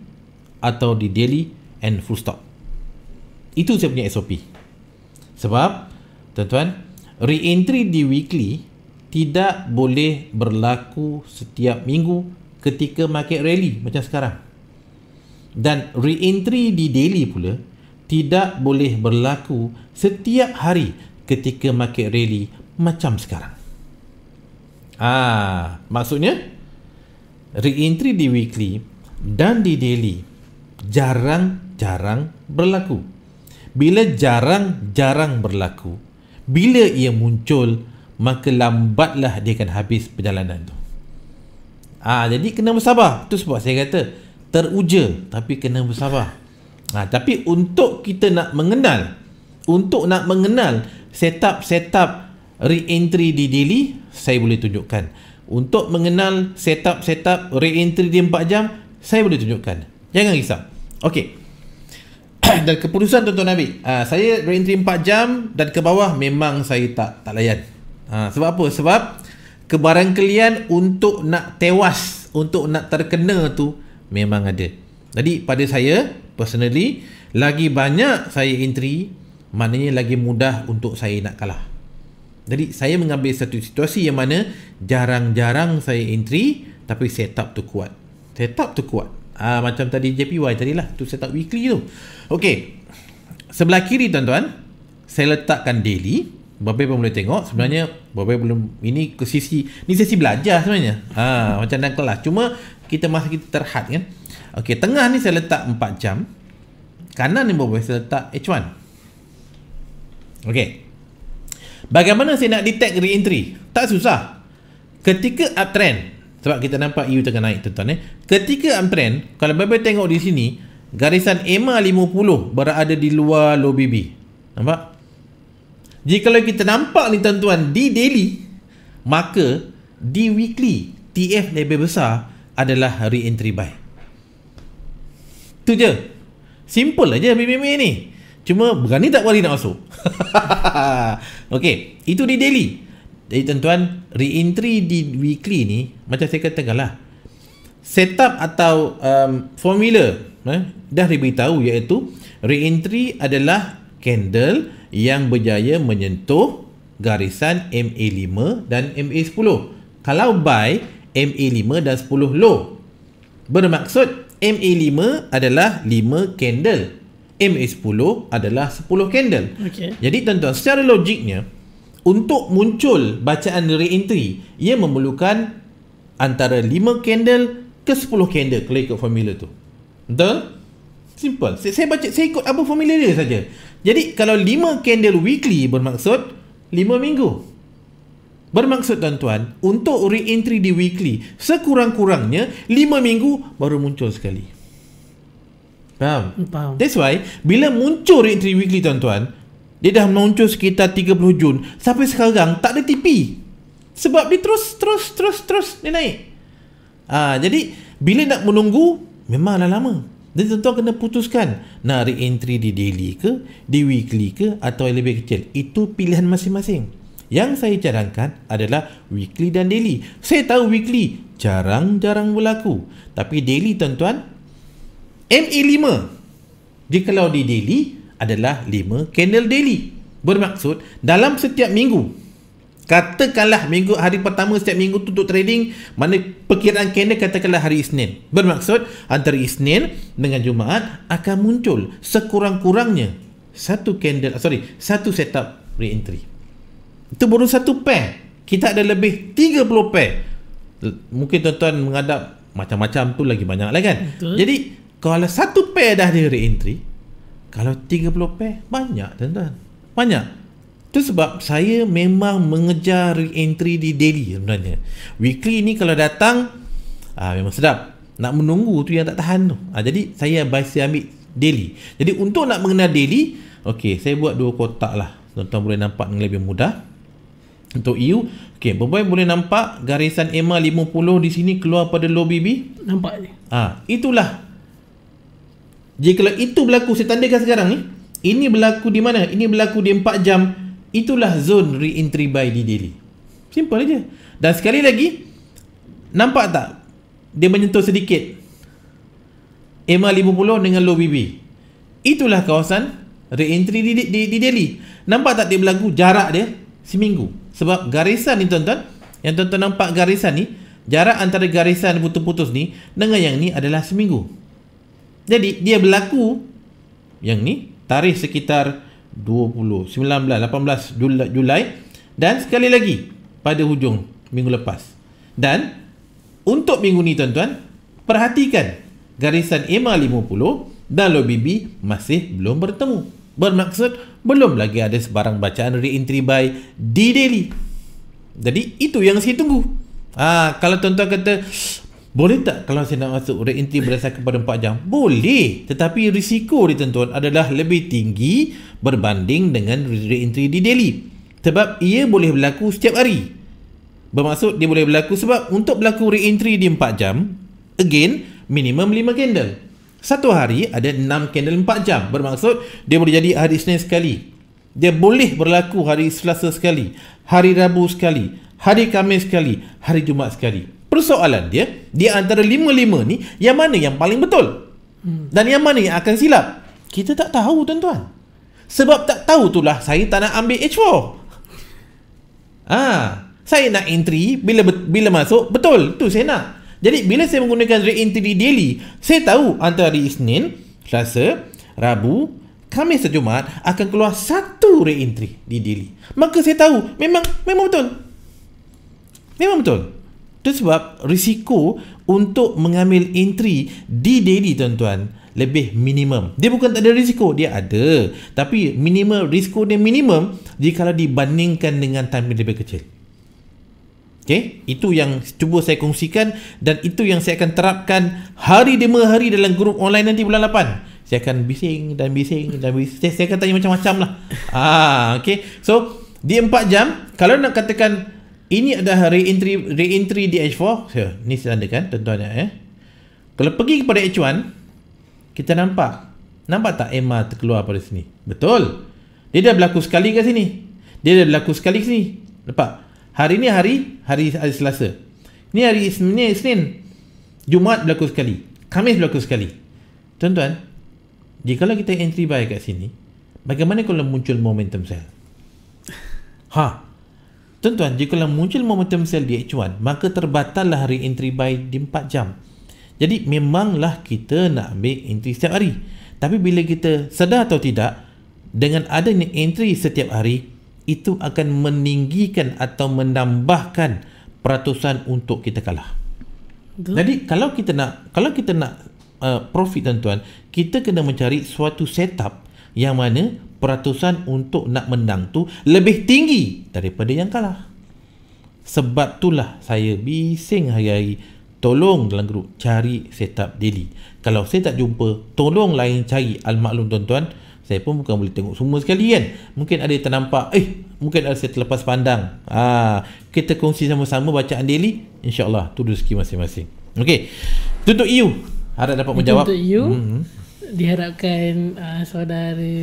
atau di daily and full stop itu saya punya SOP sebab tuan-tuan re-entry di weekly tidak boleh berlaku setiap minggu ketika market rally macam sekarang dan re-entry di daily pula tidak boleh berlaku setiap hari ketika market rally macam sekarang Ah, ha, maksudnya re-entry di weekly dan di daily jarang-jarang berlaku bila jarang-jarang berlaku bila ia muncul maka lambatlah dia akan habis perjalanan tu Ah ha, jadi kena bersabar. Itu sebab saya kata teruja tapi kena bersabar. Ah ha, tapi untuk kita nak mengenal untuk nak mengenal setup-setup re-entry di Delhi saya boleh tunjukkan. Untuk mengenal setup-setup re-entry di 4 jam saya boleh tunjukkan. Jangan risau. Okey. <coughs> dan keputusan tuan-tuan Nabi ha, saya re-entry 4 jam dan ke bawah memang saya tak tak layan ha, sebab apa? sebab kebarangkalian untuk nak tewas untuk nak terkena tu memang ada jadi pada saya personally lagi banyak saya entry maknanya lagi mudah untuk saya nak kalah jadi saya mengambil satu situasi yang mana jarang-jarang saya entry tapi setup tu kuat setup tu kuat Ah ha, macam tadi JPY tadi lah tu setup weekly tu Okey. sebelah kiri tuan-tuan saya letakkan daily Bobby pun boleh tengok sebenarnya Bobby belum ini ke sisi ni sesi belajar sebenarnya. Ha macam dalam kelas cuma kita masa kita terhad kan. Okey, tengah ni saya letak 4 jam. Kanan ni Bobby saya letak H1. Okey. Bagaimana saya nak detect reentry? Tak susah. Ketika uptrend sebab kita nampak EU tengah naik tuan-tuan eh. Ketika uptrend, kalau Bobby tengok di sini, garisan EMA 50 berada di luar low BB. Nampak? Jika Jikalau kita nampak ni tuan-tuan di daily maka di weekly TF lebih besar adalah re-entry buy. Tu je. Simple aja BBM ni. Cuma berani tak berani nak masuk. <laughs> Okey, itu di daily. Jadi tuan-tuan, re-entry di weekly ni macam saya katakan lah. Setup atau um, formula eh, dah diberitahu iaitu re-entry adalah candle yang berjaya menyentuh garisan MA5 dan MA10. Kalau buy MA5 dan 10 low. Bermaksud MA5 adalah 5 candle. MA10 adalah 10 candle. Okay. Jadi tuan-tuan secara logiknya untuk muncul bacaan re-entry ia memerlukan antara 5 candle ke 10 candle kalau ikut formula tu. Betul? Simple. Saya, saya baca saya ikut apa formula dia saja. Jadi kalau 5 candle weekly bermaksud 5 minggu. Bermaksud tuan-tuan, untuk re-entry di weekly, sekurang-kurangnya 5 minggu baru muncul sekali. Faham? Hmm, faham. That's why, bila muncul re-entry weekly tuan-tuan, dia dah muncul sekitar 30 Jun, sampai sekarang tak ada TP. Sebab dia terus, terus, terus, terus, dia naik. Ah, ha, jadi, bila nak menunggu, memanglah lama. Dia tentu kena putuskan nak re-entry di daily ke, di weekly ke atau yang lebih kecil. Itu pilihan masing-masing. Yang saya cadangkan adalah weekly dan daily. Saya tahu weekly jarang-jarang berlaku. Tapi daily tuan-tuan, ME5. Jadi kalau di daily adalah 5 candle daily. Bermaksud dalam setiap minggu, Katakanlah minggu hari pertama setiap minggu tutup trading Mana perkiraan candle katakanlah hari Isnin Bermaksud antara Isnin dengan Jumaat Akan muncul sekurang-kurangnya Satu candle, sorry Satu setup re-entry Itu baru satu pair Kita ada lebih 30 pair Mungkin tuan-tuan menghadap macam-macam tu lagi banyak lah kan Betul. Jadi kalau satu pair dah ada re-entry Kalau 30 pair banyak tuan-tuan Banyak itu sebab saya memang mengejar re-entry di daily sebenarnya. Weekly ni kalau datang, ah, memang sedap. Nak menunggu tu yang tak tahan tu. Ah, jadi saya biasa ambil daily. Jadi untuk nak mengenal daily, okay, saya buat dua kotak lah. Tuan-tuan boleh nampak dengan lebih mudah. Untuk you, okay, perempuan boleh nampak garisan EMA 50 di sini keluar pada low BB. Nampak je. Ah, itulah. Jadi kalau itu berlaku, saya tandakan sekarang ni. Ini berlaku di mana? Ini berlaku di 4 jam Itulah zone re-entry by di daily. Simple aja. Dan sekali lagi, nampak tak? Dia menyentuh sedikit. EMA 50 dengan low BB. Itulah kawasan re-entry di, di, di, di daily. Nampak tak dia berlaku jarak dia seminggu? Sebab garisan ni tuan-tuan, yang tuan-tuan nampak garisan ni, jarak antara garisan putus-putus ni dengan yang ni adalah seminggu. Jadi, dia berlaku yang ni tarikh sekitar 19, 18 Julai dan sekali lagi pada hujung minggu lepas. Dan untuk minggu ni tuan-tuan, perhatikan garisan EMA 50 dan low BB masih belum bertemu. Bermaksud belum lagi ada sebarang bacaan re-entry buy di daily. Jadi itu yang saya tunggu. Ha, kalau tuan-tuan kata boleh tak kalau saya nak masuk reinti berdasarkan kepada 4 jam? Boleh. Tetapi risiko dia adalah lebih tinggi berbanding dengan reinti di Delhi. Sebab ia boleh berlaku setiap hari. Bermaksud dia boleh berlaku sebab untuk berlaku re-entry di 4 jam, again, minimum 5 candle. Satu hari ada 6 candle 4 jam. Bermaksud dia boleh jadi hari Senin sekali. Dia boleh berlaku hari Selasa sekali, hari Rabu sekali, hari Khamis sekali, hari Jumaat sekali persoalan dia di antara lima-lima ni yang mana yang paling betul hmm. dan yang mana yang akan silap kita tak tahu tuan-tuan sebab tak tahu itulah saya tak nak ambil H4 ah ha, saya nak entry bila bila masuk betul tu saya nak jadi bila saya menggunakan re-entry daily saya tahu antara hari Isnin Selasa Rabu Khamis dan Jumaat akan keluar satu re-entry di daily maka saya tahu memang memang betul memang betul itu sebab risiko untuk mengambil entry di daily tuan-tuan lebih minimum. Dia bukan tak ada risiko, dia ada. Tapi minimal risiko dia minimum jika kalau dibandingkan dengan time lebih kecil. Okay? Itu yang cuba saya kongsikan dan itu yang saya akan terapkan hari demi hari dalam grup online nanti bulan 8. Saya akan bising dan bising dan bising. Saya, saya akan tanya macam-macam lah. Ah, okay. So, di 4 jam, kalau nak katakan ini adalah re-entry re-entry di H4. Ya, ni tandakan tuan-tuan ya, Eh. Kalau pergi kepada H1, kita nampak. Nampak tak Emma terkeluar pada sini? Betul. Dia dah berlaku sekali ke sini. Dia dah berlaku sekali kat sini. Nampak? Hari ni hari hari, hari Selasa. Ni hari Isnin, Isnin. Jumaat berlaku sekali. Kamis berlaku sekali. Tuan-tuan, jika kita entry buy kat sini, bagaimana kalau muncul momentum sell? Ha, Tuan-tuan, jika muncul momentum sel di H1, maka terbatallah re-entry buy di 4 jam. Jadi memanglah kita nak ambil entry setiap hari. Tapi bila kita sedar atau tidak, dengan adanya entry setiap hari, itu akan meninggikan atau menambahkan peratusan untuk kita kalah. Duh. Jadi kalau kita nak kalau kita nak uh, profit tuan-tuan, kita kena mencari suatu setup yang mana peratusan untuk nak menang tu lebih tinggi daripada yang kalah. Sebab itulah saya bising hari-hari tolong dalam grup cari setup daily. Kalau saya tak jumpa, tolong lain cari al-maklum tuan-tuan. Saya pun bukan boleh tengok semua sekali kan. Mungkin ada yang ternampak, eh mungkin ada saya terlepas pandang. Ah, kita kongsi sama-sama bacaan daily. InsyaAllah tu rezeki masing-masing. Okey. Tutup you Harap dapat menjawab. Tutup EU. Hmm diharapkan uh, saudara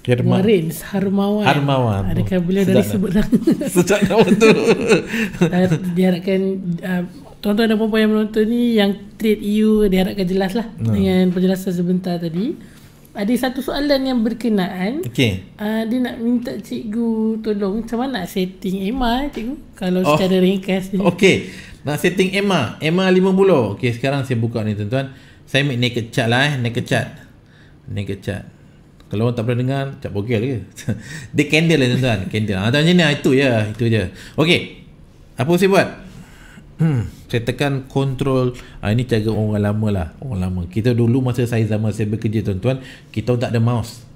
Herma. Marins Harmawan. Harmawan. Adakah beliau dah disebut dah? Sejak nama tu. <laughs> diharapkan uh, tuan-tuan dan puan-puan yang menonton ni yang trade EU diharapkan jelas lah no. dengan penjelasan sebentar tadi. Ada satu soalan yang berkenaan. Okay. Uh, dia nak minta cikgu tolong macam mana nak setting Emma. Eh, cikgu kalau oh. secara ringkas. Okay. Nak setting Emma EMA 50. Okay. sekarang saya buka ni tuan-tuan. Saya ambil naked chat lah eh Naked chat Naked chat Kalau orang tak pernah dengar Cat bogel ke <laughs> Dia candle lah tuan-tuan Candle ha, macam ni Itu je lah. Itu je Okay Apa saya buat hmm. <clears throat> Saya tekan control ha, Ini jaga orang lama lah Orang lama Kita dulu masa saya zaman saya bekerja tuan-tuan Kita tak ada mouse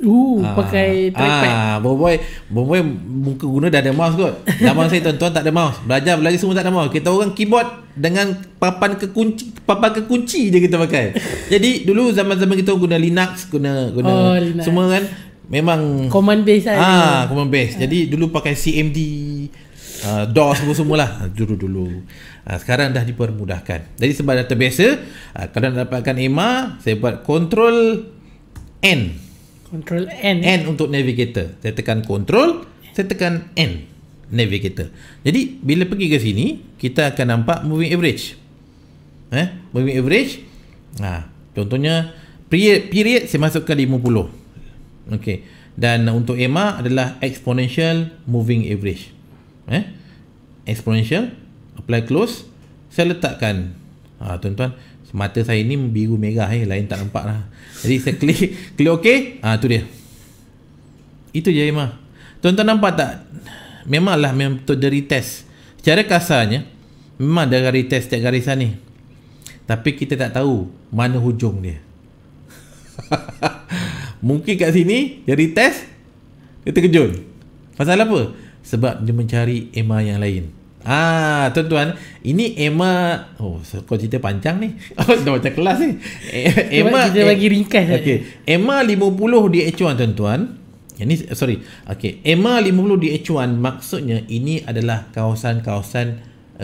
Uh, ha. pakai tripod. Ah, ha, boy, boy, boy muka guna dah ada mouse kot. Zaman saya tuan-tuan tak ada mouse. Belajar belajar semua tak ada mouse. Kita orang keyboard dengan papan kekunci papan kekunci je kita pakai. Jadi dulu zaman-zaman kita guna Linux, guna guna oh, Linux. semua kan memang command base lah ah, ha, command base. Jadi ah. dulu pakai CMD uh, ah, DOS semua-semua lah dulu-dulu sekarang dah dipermudahkan. Jadi sebab dah terbiasa, kalau nak dapatkan EMA, saya buat control N. Control N. Eh? N untuk navigator. Saya tekan control, saya tekan N navigator. Jadi bila pergi ke sini, kita akan nampak moving average. Eh, moving average. Nah, ha, contohnya period period saya masukkan 50. Okey. Dan untuk EMA adalah exponential moving average. Eh, exponential apply close saya letakkan ha, tuan-tuan mata saya ni biru merah eh lain tak nampak lah jadi saya klik klik ok ah tu dia itu je Emma tuan-tuan nampak tak memanglah memang betul dia retest secara kasarnya memang dia akan retest setiap garisan ni tapi kita tak tahu mana hujung dia <laughs> mungkin kat sini dia retest dia terkejut pasal apa sebab dia mencari Emma yang lain Ah, tuan-tuan, ini Emma. Oh, kau cerita panjang ni. Oh, <laughs> dah macam kelas ni. Eh, <laughs> Emma kita bagi eh, ringkas. Okey. Emma 50 di H1 tuan-tuan. Ini eh, sorry. Okey, Emma 50 di H1 maksudnya ini adalah kawasan-kawasan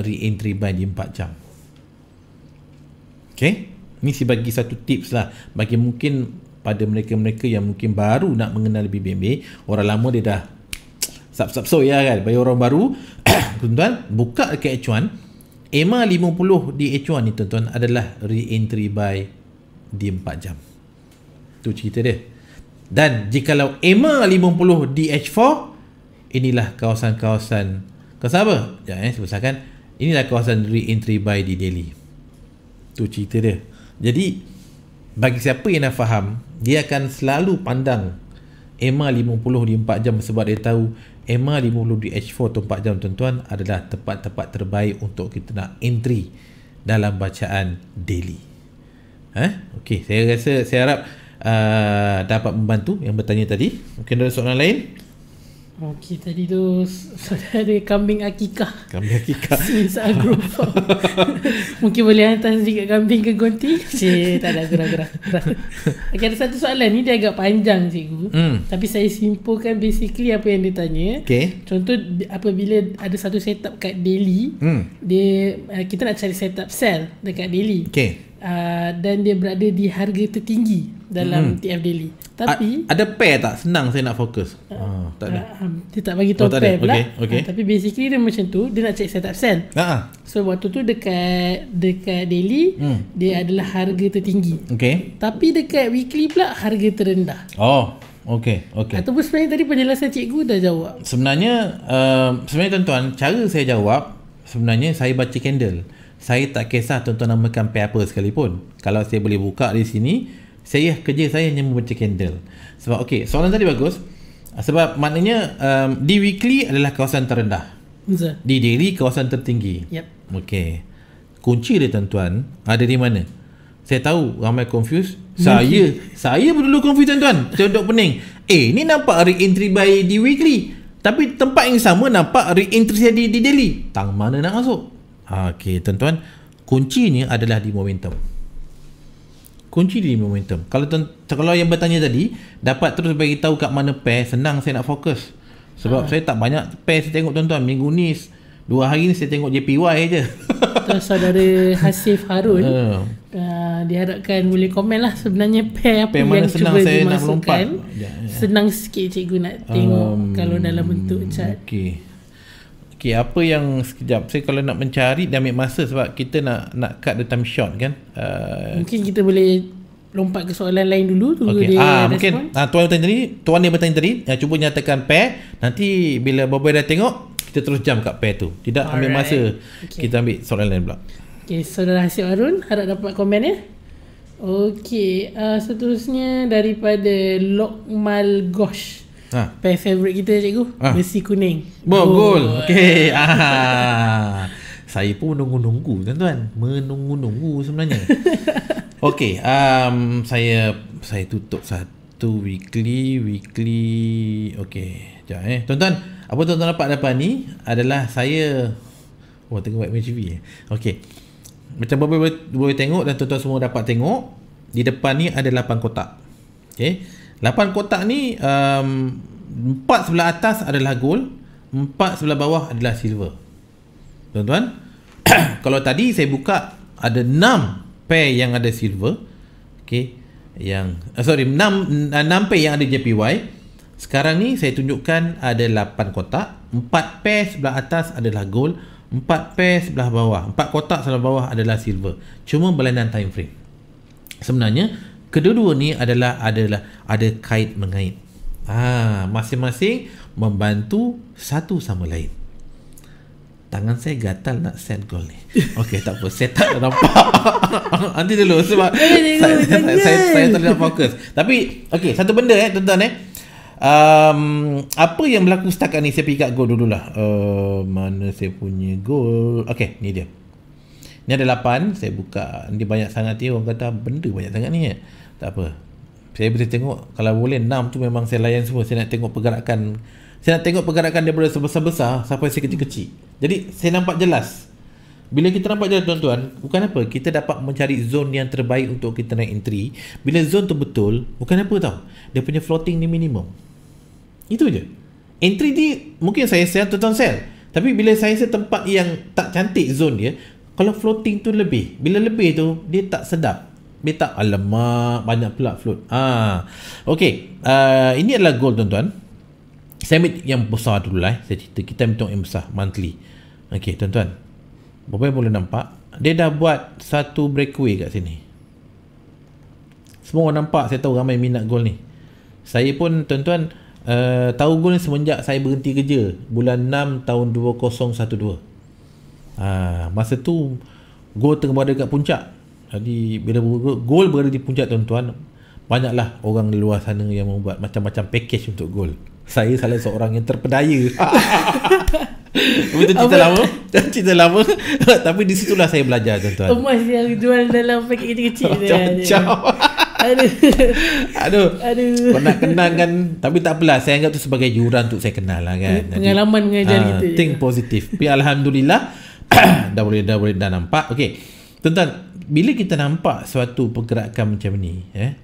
re-entry bagi 4 jam. Okey. Ini si bagi satu tips lah bagi mungkin pada mereka-mereka yang mungkin baru nak mengenal BBMB, orang lama dia dah sub-sub so ya kan bagi orang baru <coughs> tuan-tuan buka ke H1 EMA 50 di H1 ni tuan-tuan adalah re-entry buy di 4 jam tu cerita dia dan jikalau EMA 50 di H4 inilah kawasan-kawasan kawasan apa? Jangan ya, eh, sebesarkan inilah kawasan re-entry buy di Delhi tu cerita dia jadi bagi siapa yang nak faham dia akan selalu pandang EMA 50 di 4 jam sebab dia tahu EMA 50 di H4 tu 4 jam tuan-tuan adalah tempat-tempat terbaik untuk kita nak entry dalam bacaan daily. Eh, okey, saya rasa saya harap uh, dapat membantu yang bertanya tadi. Mungkin ada soalan lain? Okey tadi tu <laughs> saudara kambing Akika. Kambing Akika. Sisa group. Mungkin boleh hantar sedikit kambing ke gonti. Cik, <laughs> tak ada gerak-gerak. Okey ada satu soalan ni dia agak panjang cikgu. Hmm. Tapi saya simpulkan basically apa yang dia tanya. Okay. Contoh apabila ada satu setup kat daily. Hmm. Dia, eh, kita nak cari setup sell dekat daily. Okay. Ah, dan dia berada di harga tertinggi dalam hmm. TF Daily. Tapi A- ada pair tak senang saya nak fokus. Uh, oh, tak ada. Uh, um, dia tak bagi tahu oh, pair pula. Okay, okay. Uh, tapi basically dia macam tu, dia nak check setup sell. Uh-huh. So waktu tu dekat dekat daily hmm. dia adalah harga tertinggi. Okey. Tapi dekat weekly pula harga terendah. Oh. Okey, okey. Atau sebenarnya tadi penjelasan cikgu dah jawab. Sebenarnya uh, sebenarnya tuan-tuan, cara saya jawab sebenarnya saya baca candle saya tak kisah tuan-tuan nama kampai apa sekalipun. Kalau saya boleh buka di sini, saya kerja saya hanya membaca candle. Sebab okey, soalan tadi bagus. Sebab maknanya um, di weekly adalah kawasan terendah. Di daily kawasan tertinggi. Yep. Okey. Kunci dia tuan-tuan ada di mana? Saya tahu ramai confused. Mungkin. Saya saya pun dulu confuse tuan-tuan. Saya duduk pening. Eh, ni nampak re-entry by di weekly. Tapi tempat yang sama nampak re-entry di, di daily. Tang mana nak masuk? Ha, okey, tuan-tuan, kuncinya adalah di momentum. Kunci di momentum. Kalau tuan, kalau yang bertanya tadi, dapat terus bagi tahu kat mana pair, senang saya nak fokus. Sebab ha. saya tak banyak pair saya tengok tuan-tuan. Minggu ni, dua hari ni saya tengok JPY je. <laughs> Tuan saudara Hasif Harun, uh. Uh, diharapkan boleh komen lah sebenarnya pair apa pair yang cuba saya dimasukkan. Nak ya, ya. Senang sikit cikgu nak tengok um, kalau dalam bentuk chat. Okey. Okay, apa yang sekejap saya kalau nak mencari dia ambil masa sebab kita nak nak cut the time short kan. Uh, mungkin kita boleh lompat ke soalan lain dulu tunggu okay. dia. Ah, mungkin ah, tuan bertanya tadi, tuan ah, yang bertanya tadi, ya, cuba nyatakan pair. Nanti bila Bobo dah tengok, kita terus jam kat pair tu. Tidak Alright. ambil masa. Okay. Kita ambil soalan lain pula. Okay, saudara so Hasib Arun, harap dapat komen ya. Okay, uh, ah, seterusnya daripada Lokmal Ghosh. Ha. Pair favorite kita cikgu ha. Mesti kuning Bo, oh. Goal Okay ah. Saya pun menunggu-nunggu tuan-tuan Menunggu-nunggu sebenarnya <laughs> Okay um, Saya Saya tutup satu weekly Weekly Okay Sekejap eh Tuan-tuan Apa tuan-tuan dapat dapat ni Adalah saya Oh tengok web TV eh Okay Macam boleh, boleh, boleh tengok Dan tuan-tuan semua dapat tengok Di depan ni ada lapan kotak Okay Lapan kotak ni um, 4 sebelah atas adalah gold empat sebelah bawah adalah silver Tuan-tuan <clears throat> Kalau tadi saya buka Ada enam pair yang ada silver Okay yang uh, sorry enam enam pair yang ada JPY sekarang ni saya tunjukkan ada lapan kotak empat pair sebelah atas adalah gold empat pair sebelah bawah empat kotak sebelah bawah adalah silver cuma berlainan time frame sebenarnya kedua-dua ni adalah adalah ada kait mengait. Ah, masing-masing membantu satu sama lain. Tangan saya gatal nak set gol ni. Okey, tak apa. Saya tak nampak. <laughs> Nanti dulu sebab saya, saya, saya, saya, saya fokus. Tapi, okey, satu benda eh, tuan-tuan eh. Um, apa yang berlaku setakat ni saya pergi kat gol dululah. Uh, mana saya punya gol? Okey, ni dia. Ni ada lapan, Saya buka Ni banyak sangat dia Orang kata benda banyak sangat ni eh. Tak apa Saya boleh tengok Kalau boleh enam tu memang saya layan semua Saya nak tengok pergerakan Saya nak tengok pergerakan daripada sebesar-besar Sampai saya kecil-kecil Jadi saya nampak jelas bila kita nampak jelas tuan-tuan, bukan apa, kita dapat mencari zone yang terbaik untuk kita naik entry. Bila zone tu betul, bukan apa tau, dia punya floating ni minimum. Itu je. Entry ni mungkin saya sell, tuan-tuan sell. Tapi bila saya sell tempat yang tak cantik zone dia, kalau floating tu lebih Bila lebih tu Dia tak sedap Dia tak Alamak Banyak pula float Ah, Okay uh, ah, Ini adalah goal tuan-tuan Saya ambil yang besar dulu lah eh. Saya cerita Kita ambil yang besar Monthly Okay tuan-tuan Bapak boleh nampak Dia dah buat Satu breakaway kat sini Semua orang nampak Saya tahu ramai minat goal ni Saya pun tuan-tuan uh, Tahu goal ni semenjak Saya berhenti kerja Bulan 6 Tahun 2012 ha, masa tu gol tengah berada dekat puncak jadi bila gol berada di puncak tuan-tuan banyaklah orang di luar sana yang membuat macam-macam package untuk gol saya salah seorang yang terpedaya Betul cerita lama Cerita lama <laughs> Tapi di situlah saya belajar tuan-tuan Emas yang jual dalam paket kecil-kecil Macam-macam kan? ya. Aduh. Aduh. Aduh. Pernah kenal kan Tapi tak apalah Saya anggap tu sebagai yuran Untuk saya kenal lah kan Pengalaman mengajar ha, kita Think positif Tapi Alhamdulillah <coughs> dah boleh dah boleh dah nampak okey tuan bila kita nampak suatu pergerakan macam ni eh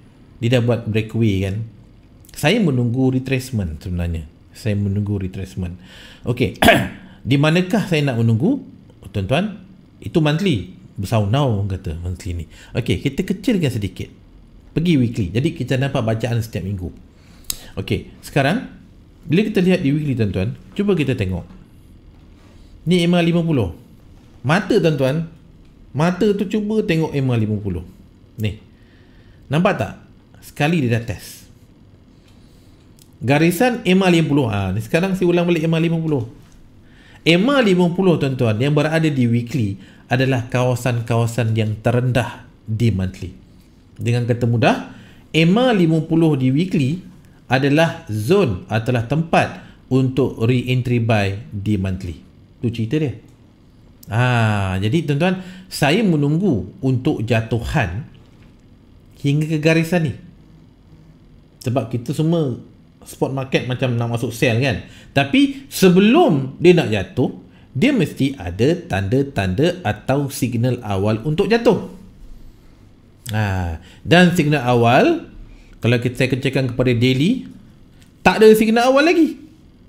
dia dah buat breakaway kan saya menunggu retracement sebenarnya saya menunggu retracement okey <coughs> di manakah saya nak menunggu tuan-tuan itu monthly besar now kata monthly ni okey kita kecilkan sedikit pergi weekly jadi kita nampak bacaan setiap minggu okey sekarang bila kita lihat di weekly tuan-tuan cuba kita tengok ni EMA Mata tuan-tuan Mata tu cuba tengok MR50 Ni Nampak tak? Sekali dia dah test Garisan MR50 ha, ni Sekarang saya ulang balik MR50 MR50 tuan-tuan Yang berada di weekly Adalah kawasan-kawasan yang terendah Di monthly Dengan kata mudah MR50 di weekly Adalah zone Atau tempat Untuk re-entry buy Di monthly Itu cerita dia Ha, jadi tuan-tuan, saya menunggu untuk jatuhan hingga ke garisan ni. Sebab kita semua spot market macam nak masuk sell kan. Tapi sebelum dia nak jatuh, dia mesti ada tanda-tanda atau signal awal untuk jatuh. Ha, dan signal awal, kalau kita saya kecekan kepada daily, tak ada signal awal lagi.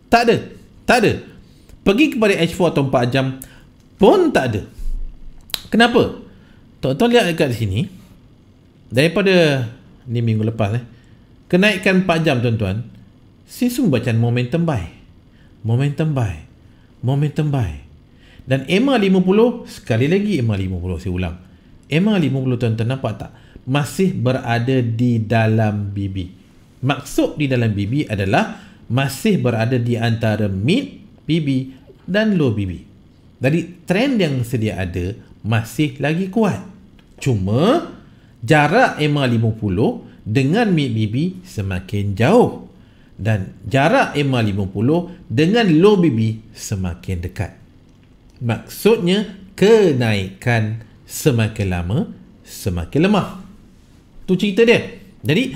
Tak ada. Tak ada. Pergi kepada H4 atau 4 jam, pun tak ada kenapa tuan-tuan lihat dekat sini daripada ni minggu lepas eh, kenaikan 4 jam tuan-tuan sisung bacaan momentum buy momentum buy momentum buy dan EMA 50 sekali lagi EMA 50 saya ulang EMA 50 tuan-tuan nampak tak masih berada di dalam BB maksud di dalam BB adalah masih berada di antara mid BB dan low BB jadi trend yang sedia ada masih lagi kuat. Cuma jarak EMA 50 dengan mid BB semakin jauh dan jarak EMA 50 dengan low BB semakin dekat. Maksudnya kenaikan semakin lama semakin lemah. Tu cerita dia. Jadi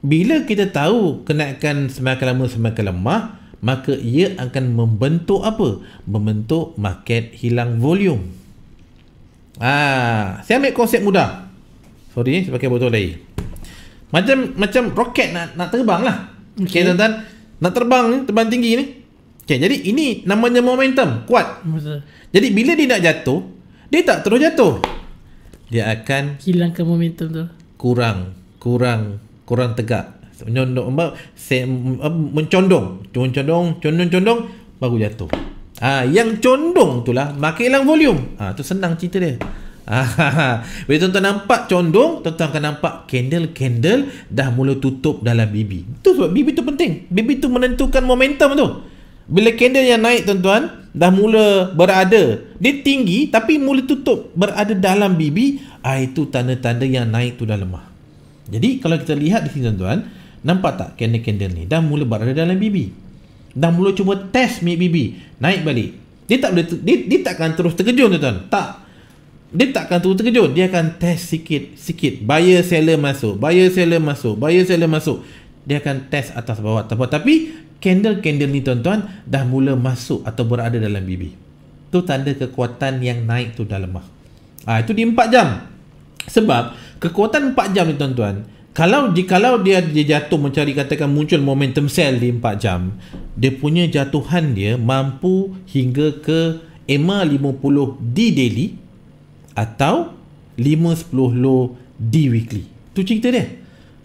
bila kita tahu kenaikan semakin lama semakin lemah, maka ia akan membentuk apa? Membentuk market hilang volume. Ah, saya ambil konsep mudah. Sorry, saya pakai botol lain. Macam macam roket nak nak terbang lah. Okay, okay tuan Nak terbang ni, terbang tinggi ni. Okay, jadi ini namanya momentum, kuat. Betul. Jadi bila dia nak jatuh, dia tak terus jatuh. Dia akan hilangkan momentum tu. Kurang, kurang, kurang tegak condong apa se, mencondong condong condong condong baru jatuh ah ha, yang condong itulah makin hilang volume ah ha, tu senang cerita dia Ah, <laughs> Bila tuan-tuan nampak condong Tuan-tuan akan nampak candle-candle Dah mula tutup dalam bibi Tu, sebab bibi tu penting Bibi tu menentukan momentum tu Bila candle yang naik tuan-tuan Dah mula berada Dia tinggi tapi mula tutup Berada dalam bibi ah, Itu tanda-tanda yang naik tu dah lemah Jadi kalau kita lihat di sini tuan-tuan Nampak tak candle-candle ni Dah mula berada dalam bibi Dah mula cuba test mi bibi Naik balik Dia tak boleh dia, dia takkan terus terkejut tuan-tuan Tak dia takkan terus terkejut Dia akan test sikit-sikit Buyer seller masuk Buyer seller masuk Buyer seller masuk Dia akan test atas bawah tapi, tapi Candle-candle ni tuan-tuan Dah mula masuk Atau berada dalam bibi Tu tanda kekuatan yang naik tu dah lemah ha, Itu di 4 jam Sebab Kekuatan 4 jam ni tuan-tuan kalau kalau dia dia jatuh mencari katakan muncul momentum sell di 4 jam dia punya jatuhan dia mampu hingga ke EMA 50 di daily atau 510 low di weekly tu cerita dia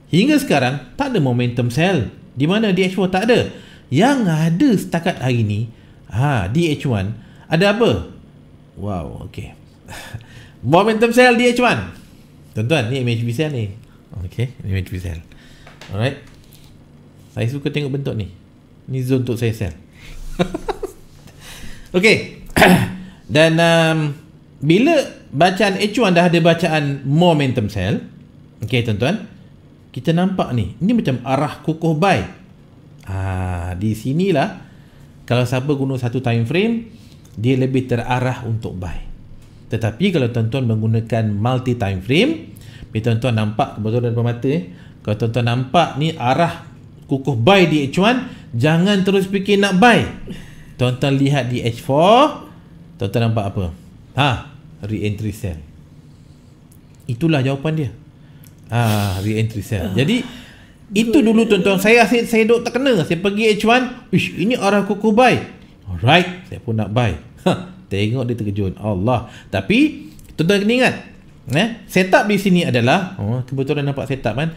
hingga sekarang tak ada momentum sell di mana DH4 tak ada yang ada setakat hari ni ha DH1 ada apa wow okey <laughs> momentum sell DH1 tuan-tuan ni MHB sell ni Okay, ini metri sel. Alright. Saya suka tengok bentuk ni. Ni zone untuk saya sell. <laughs> okay. <coughs> Dan um, bila bacaan H1 dah ada bacaan momentum sel. Okay, tuan-tuan. Kita nampak ni. Ini macam arah kukuh buy. Ah, di sinilah. Kalau siapa guna satu time frame. Dia lebih terarah untuk buy. Tetapi kalau tuan-tuan menggunakan multi time frame. Bila tuan-tuan nampak kebetulan depan mata eh. Kalau tuan-tuan nampak ni arah kukuh buy di H1, jangan terus fikir nak buy. Tuan-tuan lihat di H4, tuan-tuan nampak apa? Ha, re-entry sell. Itulah jawapan dia. Ha, re-entry sell. Jadi itu dulu tuan-tuan saya asyik saya dok terkena saya pergi H1 ish ini arah kuku buy alright saya pun nak buy ha, <laughs> tengok dia terkejut Allah tapi tuan-tuan kena ingat Eh, setup di sini adalah oh, kebetulan nampak setup kan.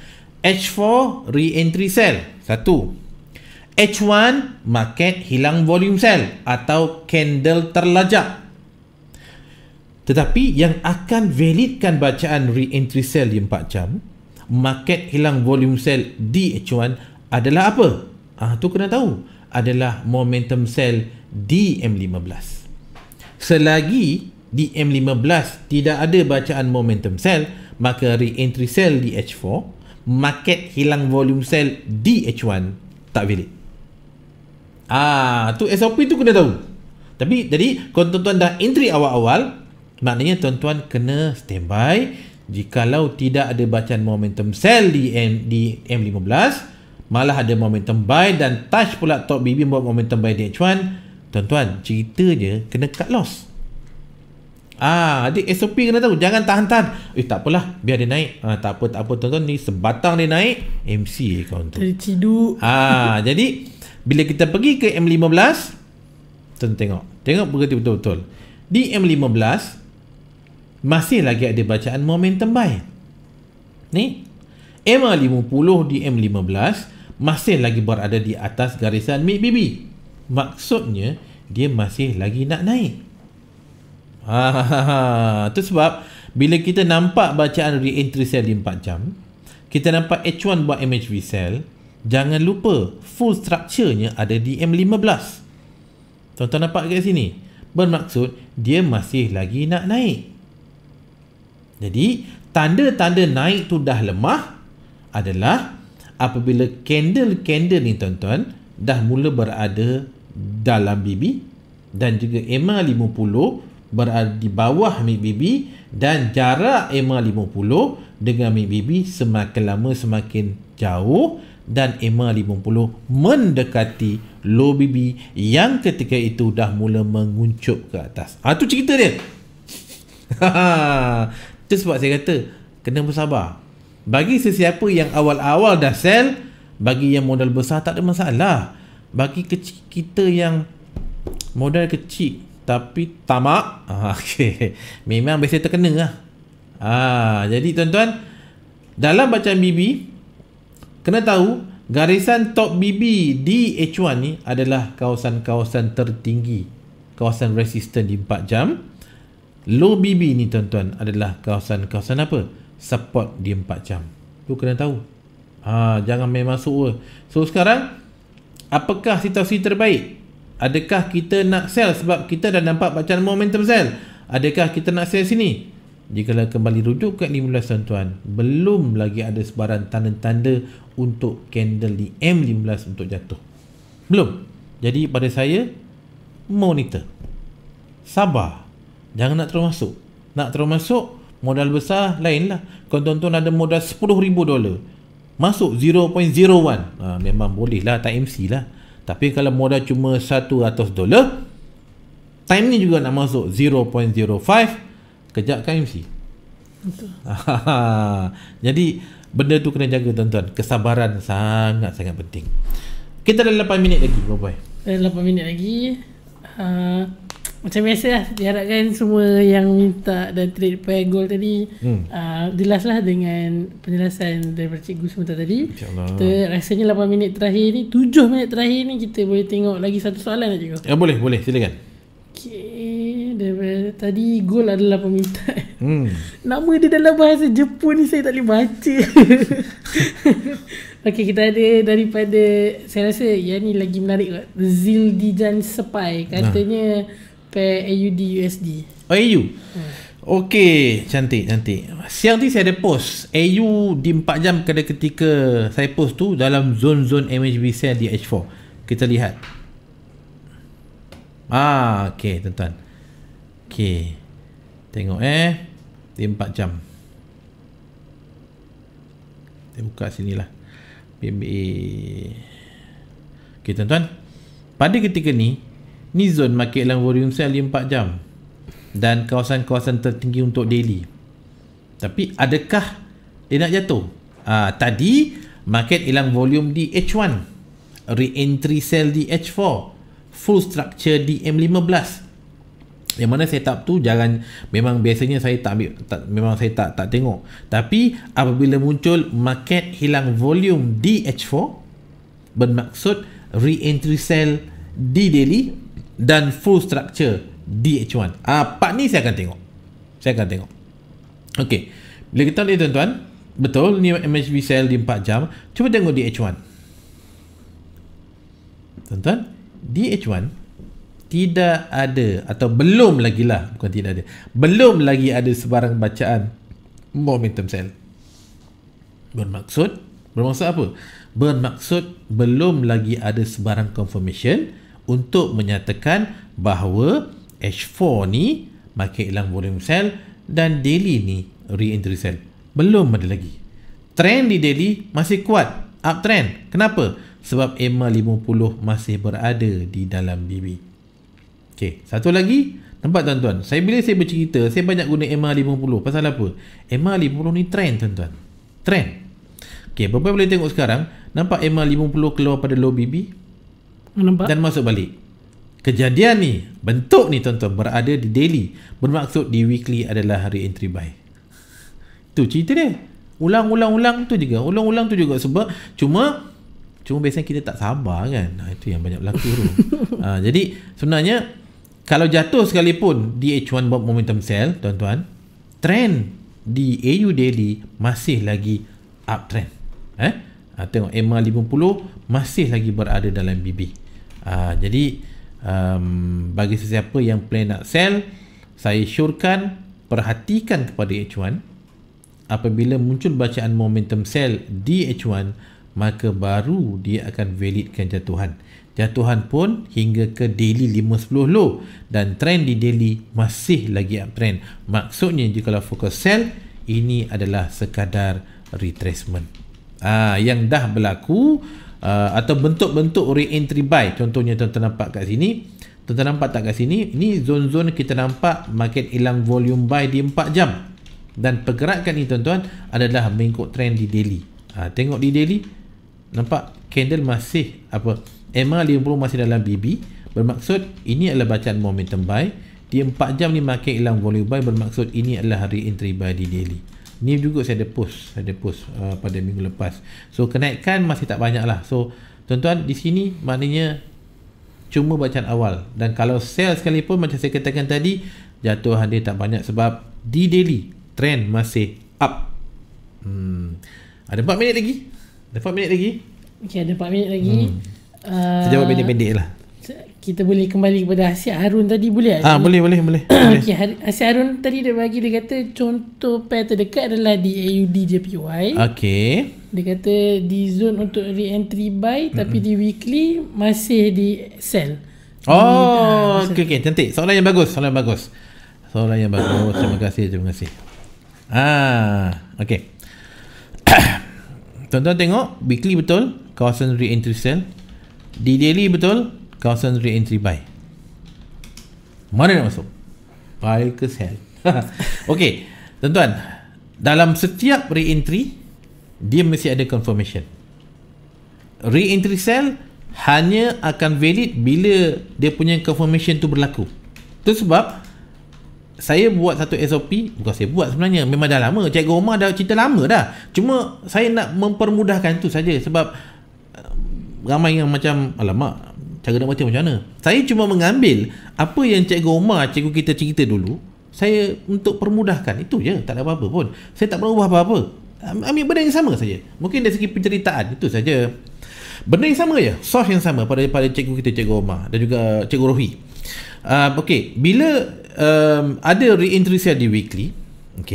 H4 re-entry cell. Satu. H1 market hilang volume cell atau candle terlajak. Tetapi yang akan validkan bacaan re-entry cell di 4 jam, market hilang volume cell di H1 adalah apa? Ah tu kena tahu. Adalah momentum cell di M15. Selagi di M15 tidak ada bacaan momentum sell, maka re-entry sell di H4, market hilang volume sell di H1 tak valid. Ah, tu SOP tu kena tahu. Tapi jadi kalau tuan-tuan dah entry awal-awal, maknanya tuan-tuan kena standby jikalau tidak ada bacaan momentum sell di M di M15 malah ada momentum buy dan touch pula top BB buat momentum buy di H1 tuan-tuan je kena cut loss Ah, jadi SOP kena tahu jangan tahan-tahan. Eh tak apalah, biar dia naik. Ah, tak apa tak apa tuan-tuan ni sebatang dia naik MC kau tu. Tercidu. Ah, <laughs> jadi bila kita pergi ke M15 tuan tengok. Tengok berhati betul-betul. Di M15 masih lagi ada bacaan momentum buy. Ni M50 di M15 masih lagi berada di atas garisan MACD. Maksudnya dia masih lagi nak naik. Ha ha, ha, ha, Itu sebab bila kita nampak bacaan re-entry cell di 4 jam, kita nampak H1 buat MHV cell, jangan lupa full structure-nya ada di M15. Tuan-tuan nampak kat sini? Bermaksud dia masih lagi nak naik. Jadi, tanda-tanda naik tu dah lemah adalah apabila candle-candle ni tuan-tuan dah mula berada dalam BB dan juga M50 berada di bawah mid bibi dan jarak EMA 50 dengan mid bibi semakin lama semakin jauh dan EMA 50 mendekati low bibi yang ketika itu dah mula menguncup ke atas. Ha, tu cerita dia. <laughs> itu sebab saya kata kena bersabar. Bagi sesiapa yang awal-awal dah sell, bagi yang modal besar tak ada masalah. Bagi kecil kita yang modal kecil tapi tamak ah, <laughs> okey memang biasa terkena lah ha, jadi tuan-tuan dalam bacaan BB kena tahu garisan top BB di H1 ni adalah kawasan-kawasan tertinggi kawasan resisten di 4 jam low BB ni tuan-tuan adalah kawasan-kawasan apa support di 4 jam tu kena tahu Ah, jangan main masuk so sekarang apakah situasi terbaik Adakah kita nak sell sebab kita dah nampak bacaan momentum sell? Adakah kita nak sell sini? Jika kembali rujuk ke 15 tuan-tuan, belum lagi ada sebarang tanda-tanda untuk candle di M15 untuk jatuh. Belum. Jadi pada saya, monitor. Sabar. Jangan nak terus masuk. Nak terus masuk, modal besar lainlah. Kalau tuan-tuan ada modal 10,000 dolar, masuk 0.01. Ha, ah, memang bolehlah, tak MC lah. Tapi kalau modal cuma 100 dolar, time ni juga nak masuk 0.05 kejap KMC. Betul. <laughs> Jadi benda tu kena jaga tuan-tuan. Kesabaran sangat-sangat penting. Kita ada 8 minit lagi, Bapak. Ada 8 minit lagi. Uh macam biasa lah diharapkan semua yang minta dan trade pay goal tadi hmm. uh, lah dengan penjelasan daripada cikgu sebentar tadi kita rasanya 8 minit terakhir ni 7 minit terakhir ni kita boleh tengok lagi satu soalan lah cikgu ya boleh boleh silakan Okay, tadi gol adalah permintaan. Hmm. <laughs> Nama dia dalam bahasa Jepun ni saya tak boleh baca. <laughs> Okey kita ada daripada saya rasa yang ni lagi menarik kot. Zildijan Sepai katanya nah pair AUD USD. Oh, AU. Hmm. Okey, cantik cantik. Siang ni saya ada post AU di 4 jam kena ketika saya post tu dalam zone-zone MHB sell di H4. Kita lihat. Ah, okey, tuan-tuan. Okey. Tengok eh. Di 4 jam. Saya buka sinilah. BBA. Okey, tuan-tuan. Pada ketika ni, Ni zone market long volume sell 4 jam dan kawasan-kawasan tertinggi untuk daily. Tapi adakah dia nak jatuh? Ah tadi market hilang volume di H1. Re-entry sell di H4. Full structure di M15. Yang mana setup tu jangan memang biasanya saya tak ambil tak, memang saya tak tak tengok. Tapi apabila muncul market hilang volume di H4 bermaksud re-entry sell di daily dan full structure DH1. Ah uh, part ni saya akan tengok. Saya akan tengok. Okey. Bila kita lihat tuan-tuan, betul ni MHV sell di 4 jam. Cuba tengok DH1. Tuan-tuan, DH1 tidak ada atau belum lagi lah bukan tidak ada belum lagi ada sebarang bacaan momentum sell bermaksud bermaksud apa bermaksud belum lagi ada sebarang confirmation untuk menyatakan bahawa H4 ni makin hilang volume sel dan daily ni re-entry sel. Belum ada lagi. Trend di daily masih kuat. Uptrend. Kenapa? Sebab EMA 50 masih berada di dalam BB. Okey, satu lagi. Nampak tuan-tuan? Saya bila saya bercerita, saya banyak guna EMA 50. Pasal apa? EMA 50 ni trend tuan-tuan. Trend. Okey, berapa boleh tengok sekarang? Nampak EMA 50 keluar pada low BB? Nampak? dan masuk balik. Kejadian ni, bentuk ni tuan-tuan berada di daily. Bermaksud di weekly adalah hari entry buy. Tu cerita dia. Ulang-ulang-ulang tu juga. Ulang-ulang tu juga sebab cuma cuma biasanya kita tak sabar kan. Nah, ha, itu yang banyak berlaku tu. <laughs> ha, jadi sebenarnya kalau jatuh sekalipun di H1 buat momentum sell tuan-tuan, trend di AU daily masih lagi uptrend. Eh? Ha, tengok EMA 50 masih lagi berada dalam BB. Ah, jadi um, bagi sesiapa yang plan nak sell saya syorkan perhatikan kepada H1 apabila muncul bacaan momentum sell di H1 maka baru dia akan validkan jatuhan jatuhan pun hingga ke daily 510 low dan trend di daily masih lagi uptrend maksudnya jika kalau fokus sell ini adalah sekadar retracement ah yang dah berlaku uh, atau bentuk-bentuk re-entry buy contohnya tuan-tuan nampak kat sini tuan-tuan nampak tak kat sini ini zon-zon kita nampak market hilang volume buy di 4 jam dan pergerakan ni tuan-tuan adalah mengikut trend di daily ha, tengok di daily nampak candle masih apa EMA 50 masih dalam BB bermaksud ini adalah bacaan momentum buy di 4 jam ni market hilang volume buy bermaksud ini adalah hari entry buy di daily ni juga saya ada post saya ada post uh, pada minggu lepas so kenaikan masih tak banyak lah so tuan-tuan di sini maknanya cuma bacaan awal dan kalau sell sekalipun macam saya katakan tadi jatuh dia tak banyak sebab di daily trend masih up hmm. ada 4 minit lagi ada 4 minit lagi ok ada 4 minit lagi hmm. uh, saya pendek-pendek lah kita boleh kembali kepada Asia Harun tadi boleh Ah ha, boleh boleh boleh. <coughs> Okey Asia Harun tadi dia bagi dia kata contoh pair terdekat adalah di AUD JPY. Okey. Dia kata di zone untuk re-entry buy tapi Mm-mm. di weekly masih di sell. Oh, ah, okey okey cantik. Soalan yang bagus, soalan yang bagus. Soalan yang bagus. terima kasih, terima kasih. Ah, okey. <coughs> Tonton tengok weekly betul kawasan re-entry sell. Di daily betul kawasan re-entry buy. Mana nak masuk? Buy ke sell? <laughs> okay. Tuan-tuan, dalam setiap re-entry, dia mesti ada confirmation. Re-entry sell hanya akan valid bila dia punya confirmation tu berlaku. Tu sebab saya buat satu SOP, bukan saya buat sebenarnya, memang dah lama. Cikgu Omar dah cerita lama dah. Cuma saya nak mempermudahkan tu saja sebab eh, ramai yang macam alamak cara nak mati macam mana saya cuma mengambil apa yang cikgu Omar cikgu kita cerita dulu saya untuk permudahkan itu je tak ada apa-apa pun saya tak perlu ubah apa-apa ambil benda yang sama saja mungkin dari segi penceritaan itu saja benda yang sama je source yang sama pada pada cikgu kita cikgu Omar dan juga cikgu Rohi um, ah, ok bila um, ada re-entry saya di weekly ok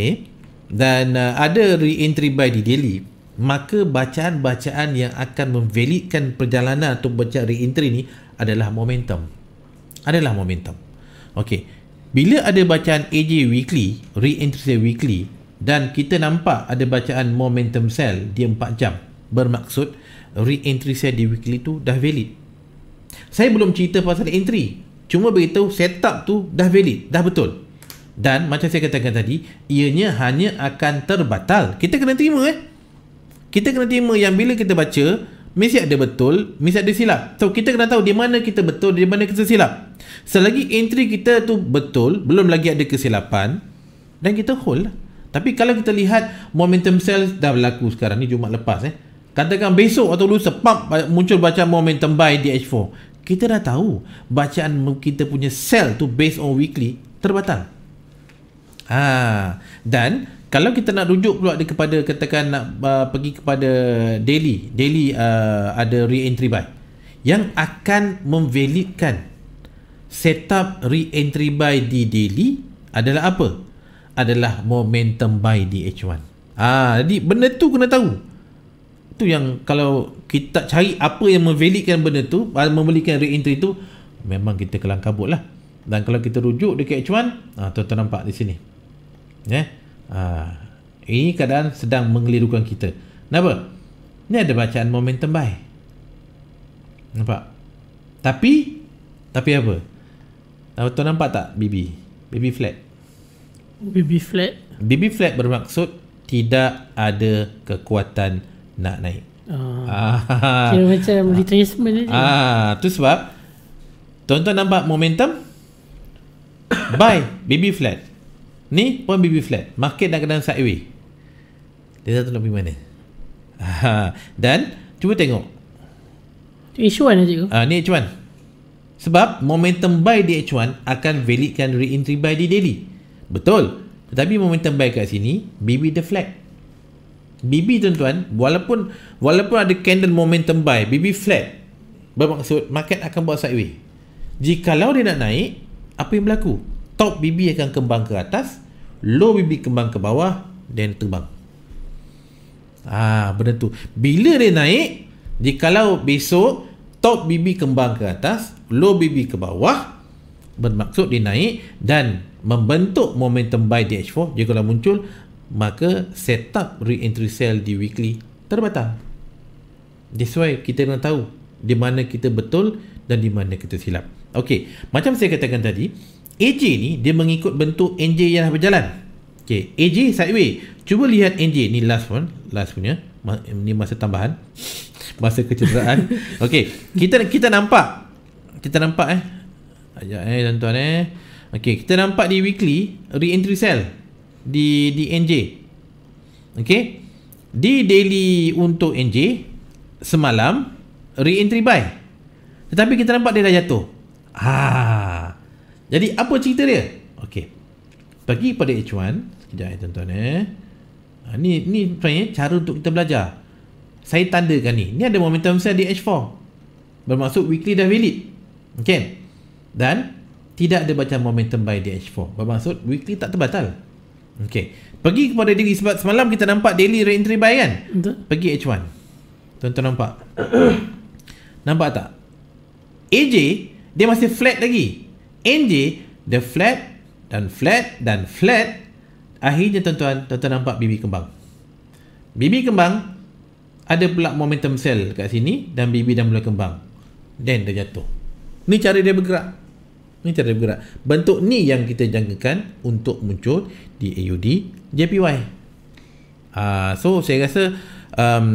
dan uh, ada re-entry by di daily maka bacaan-bacaan yang akan memvalidkan perjalanan atau bacaan re-entry ni adalah momentum. Adalah momentum. Okey. Bila ada bacaan AJ weekly, re-entry weekly dan kita nampak ada bacaan momentum sell di 4 jam, bermaksud re-entry saya di weekly tu dah valid. Saya belum cerita pasal entry. Cuma beritahu setup tu dah valid, dah betul. Dan macam saya katakan tadi, ianya hanya akan terbatal. Kita kena terima eh kita kena terima yang bila kita baca mesti ada betul mesti ada silap so kita kena tahu di mana kita betul di mana kita silap selagi entry kita tu betul belum lagi ada kesilapan dan kita hold lah. tapi kalau kita lihat momentum sell dah berlaku sekarang ni Jumat lepas eh katakan besok atau lusa pump muncul baca momentum buy di H4 kita dah tahu bacaan kita punya sell tu based on weekly terbatal ah dan kalau kita nak rujuk pula dia kepada katakan nak uh, pergi kepada daily, daily uh, ada re-entry buy yang akan memvalidkan setup re-entry buy di daily adalah apa? adalah momentum buy di H1 ha, ah, jadi benda tu kena tahu tu yang kalau kita cari apa yang memvalidkan benda tu ah, memvalidkan re-entry tu memang kita kelangkabut lah dan kalau kita rujuk dekat H1 ha, ah, tuan-tuan nampak di sini ya yeah? Ha, ini keadaan sedang mengelirukan kita. Kenapa? Ini ada bacaan momentum buy. Nampak? Tapi, tapi apa? Tahu tu nampak tak BB? BB flat. BB flat? BB flat bermaksud tidak ada kekuatan nak naik. Oh. Ah. Kira macam ah. retracement ah. Ah, tu sebab tuan-tuan nampak momentum buy BB flat. Ni pun BB flat. market dan kadang sideway. Dia tak lebih mana. Ha. Dan cuba tengok. H1 ni cikgu. Ah, ni H1. Sebab momentum buy di H1 akan validkan re-entry buy di daily. Betul. Tetapi momentum buy kat sini, BB the Flat. BB tuan-tuan, walaupun walaupun ada candle momentum buy, BB flat. Bermaksud market akan buat sideway. Jikalau dia nak naik, apa yang berlaku? top BB akan kembang ke atas low BB kembang ke bawah dan terbang ah benda tu bila dia naik di kalau besok top BB kembang ke atas low BB ke bawah bermaksud dia naik dan membentuk momentum buy di H4 jika kalau muncul maka setup re-entry sell di weekly terbatal that's why kita nak tahu di mana kita betul dan di mana kita silap Okey, macam saya katakan tadi, AJ ni dia mengikut bentuk NJ yang dah berjalan. Okey, AJ sideway. Cuba lihat NJ ni last one, last punya. Ini masa tambahan. <laughs> Masa kecederaan. <laughs> Okey, kita kita nampak kita nampak eh. Ajak eh tuan-tuan eh. Okey, kita nampak di weekly reentry sell di di NJ. Okey. Di daily untuk NJ semalam reentry buy. Tetapi kita nampak dia dah jatuh. Ah, jadi apa cerita dia? Okey. Pergi pada H1 Kita ya tuan-tuan eh. Ha, ni ni sebenarnya eh, cara untuk kita belajar. Saya tandakan ni. Ni ada momentum saya di H4. Bermaksud weekly dah valid. Okey. Dan tidak ada baca momentum buy di H4. Bermaksud weekly tak terbatal. Okey. Pergi kepada daily sebab semalam kita nampak daily reentry buy kan? Betul. Pergi H1. Tuan-tuan nampak? <clears throat> nampak tak? AJ dia masih flat lagi. NJ The flat Dan flat Dan flat Akhirnya tuan-tuan Tuan-tuan nampak bibi kembang Bibi kembang Ada pula momentum cell kat sini Dan bibi dah mula kembang Then dia jatuh Ni cara dia bergerak Ni cara dia bergerak Bentuk ni yang kita jangkakan Untuk muncul di AUD JPY uh, ah, So saya rasa um,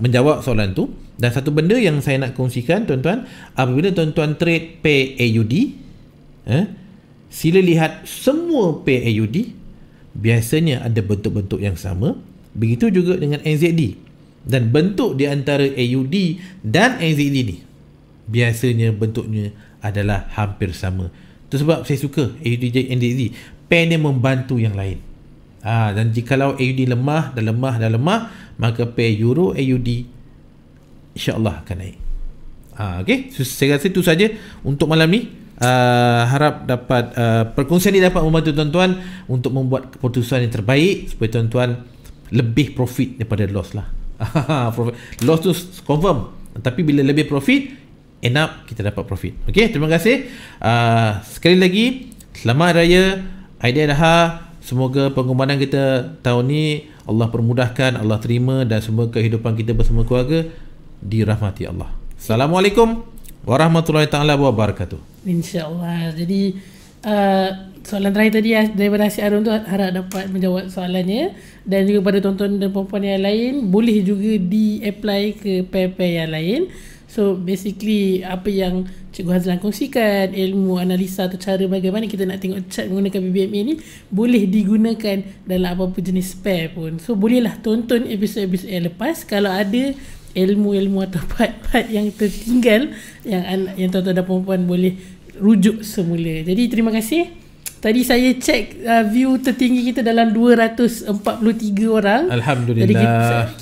Menjawab soalan tu dan satu benda yang saya nak kongsikan tuan-tuan apabila tuan-tuan trade pay AUD eh, sila lihat semua pair AUD biasanya ada bentuk-bentuk yang sama begitu juga dengan NZD dan bentuk di antara AUD dan NZD ni biasanya bentuknya adalah hampir sama itu sebab saya suka AUD dan NZD pair ni membantu yang lain ha, dan jikalau AUD lemah dan lemah dan lemah maka pair Euro AUD insyaAllah akan naik ha, ok so, saya rasa itu saja untuk malam ni Uh, harap dapat uh, perkongsian ini dapat membantu tuan-tuan untuk membuat keputusan yang terbaik supaya tuan-tuan lebih profit daripada loss lah. <laughs> loss tu confirm. Tapi bila lebih profit, end up kita dapat profit. Okey, terima kasih. Uh, sekali lagi, selamat raya. Aidilha, semoga pengumuman kita tahun ni Allah permudahkan, Allah terima dan semoga kehidupan kita bersama keluarga dirahmati Allah. Assalamualaikum warahmatullahi taala wabarakatuh. Insyaallah. Jadi uh, soalan terakhir tadi eh, daripada Asy Arun tu harap dapat menjawab soalannya dan juga pada tonton dan puan yang lain boleh juga di apply ke pair-pair yang lain. So basically apa yang Cikgu Hazlan kongsikan ilmu analisa atau cara bagaimana kita nak tengok chart menggunakan BBM ini boleh digunakan dalam apa-apa jenis pair pun. So bolehlah tonton episod-episod yang lepas kalau ada ilmu-ilmu atau <laughs> part-part yang tertinggal yang anak yang tuan-tuan dan puan-puan boleh rujuk semula. Jadi terima kasih. Tadi saya cek uh, view tertinggi kita dalam 243 orang. Alhamdulillah. Jadi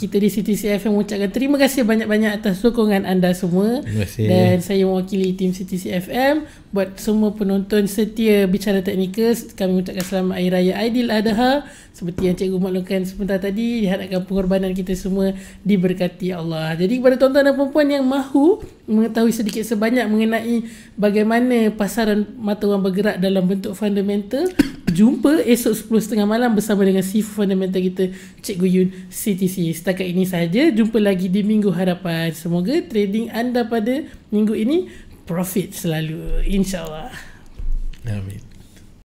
kita, kita di yang mengucapkan terima kasih banyak-banyak atas sokongan anda semua. Dan saya mewakili tim CTCFM buat semua penonton setia Bicara Teknikal kami mengucapkan selamat Hari Raya Aidiladha. Adha seperti yang cikgu maklumkan sebentar tadi diharapkan pengorbanan kita semua diberkati Allah jadi kepada tuan-tuan dan perempuan yang mahu mengetahui sedikit sebanyak mengenai bagaimana pasaran mata wang bergerak dalam bentuk fundamental jumpa esok 10.30 malam bersama dengan sifu fundamental kita Cikgu Yun CTC. Setakat ini saja jumpa lagi di Minggu Harapan. Semoga trading anda pada minggu ini profit selalu insyaAllah. Amin.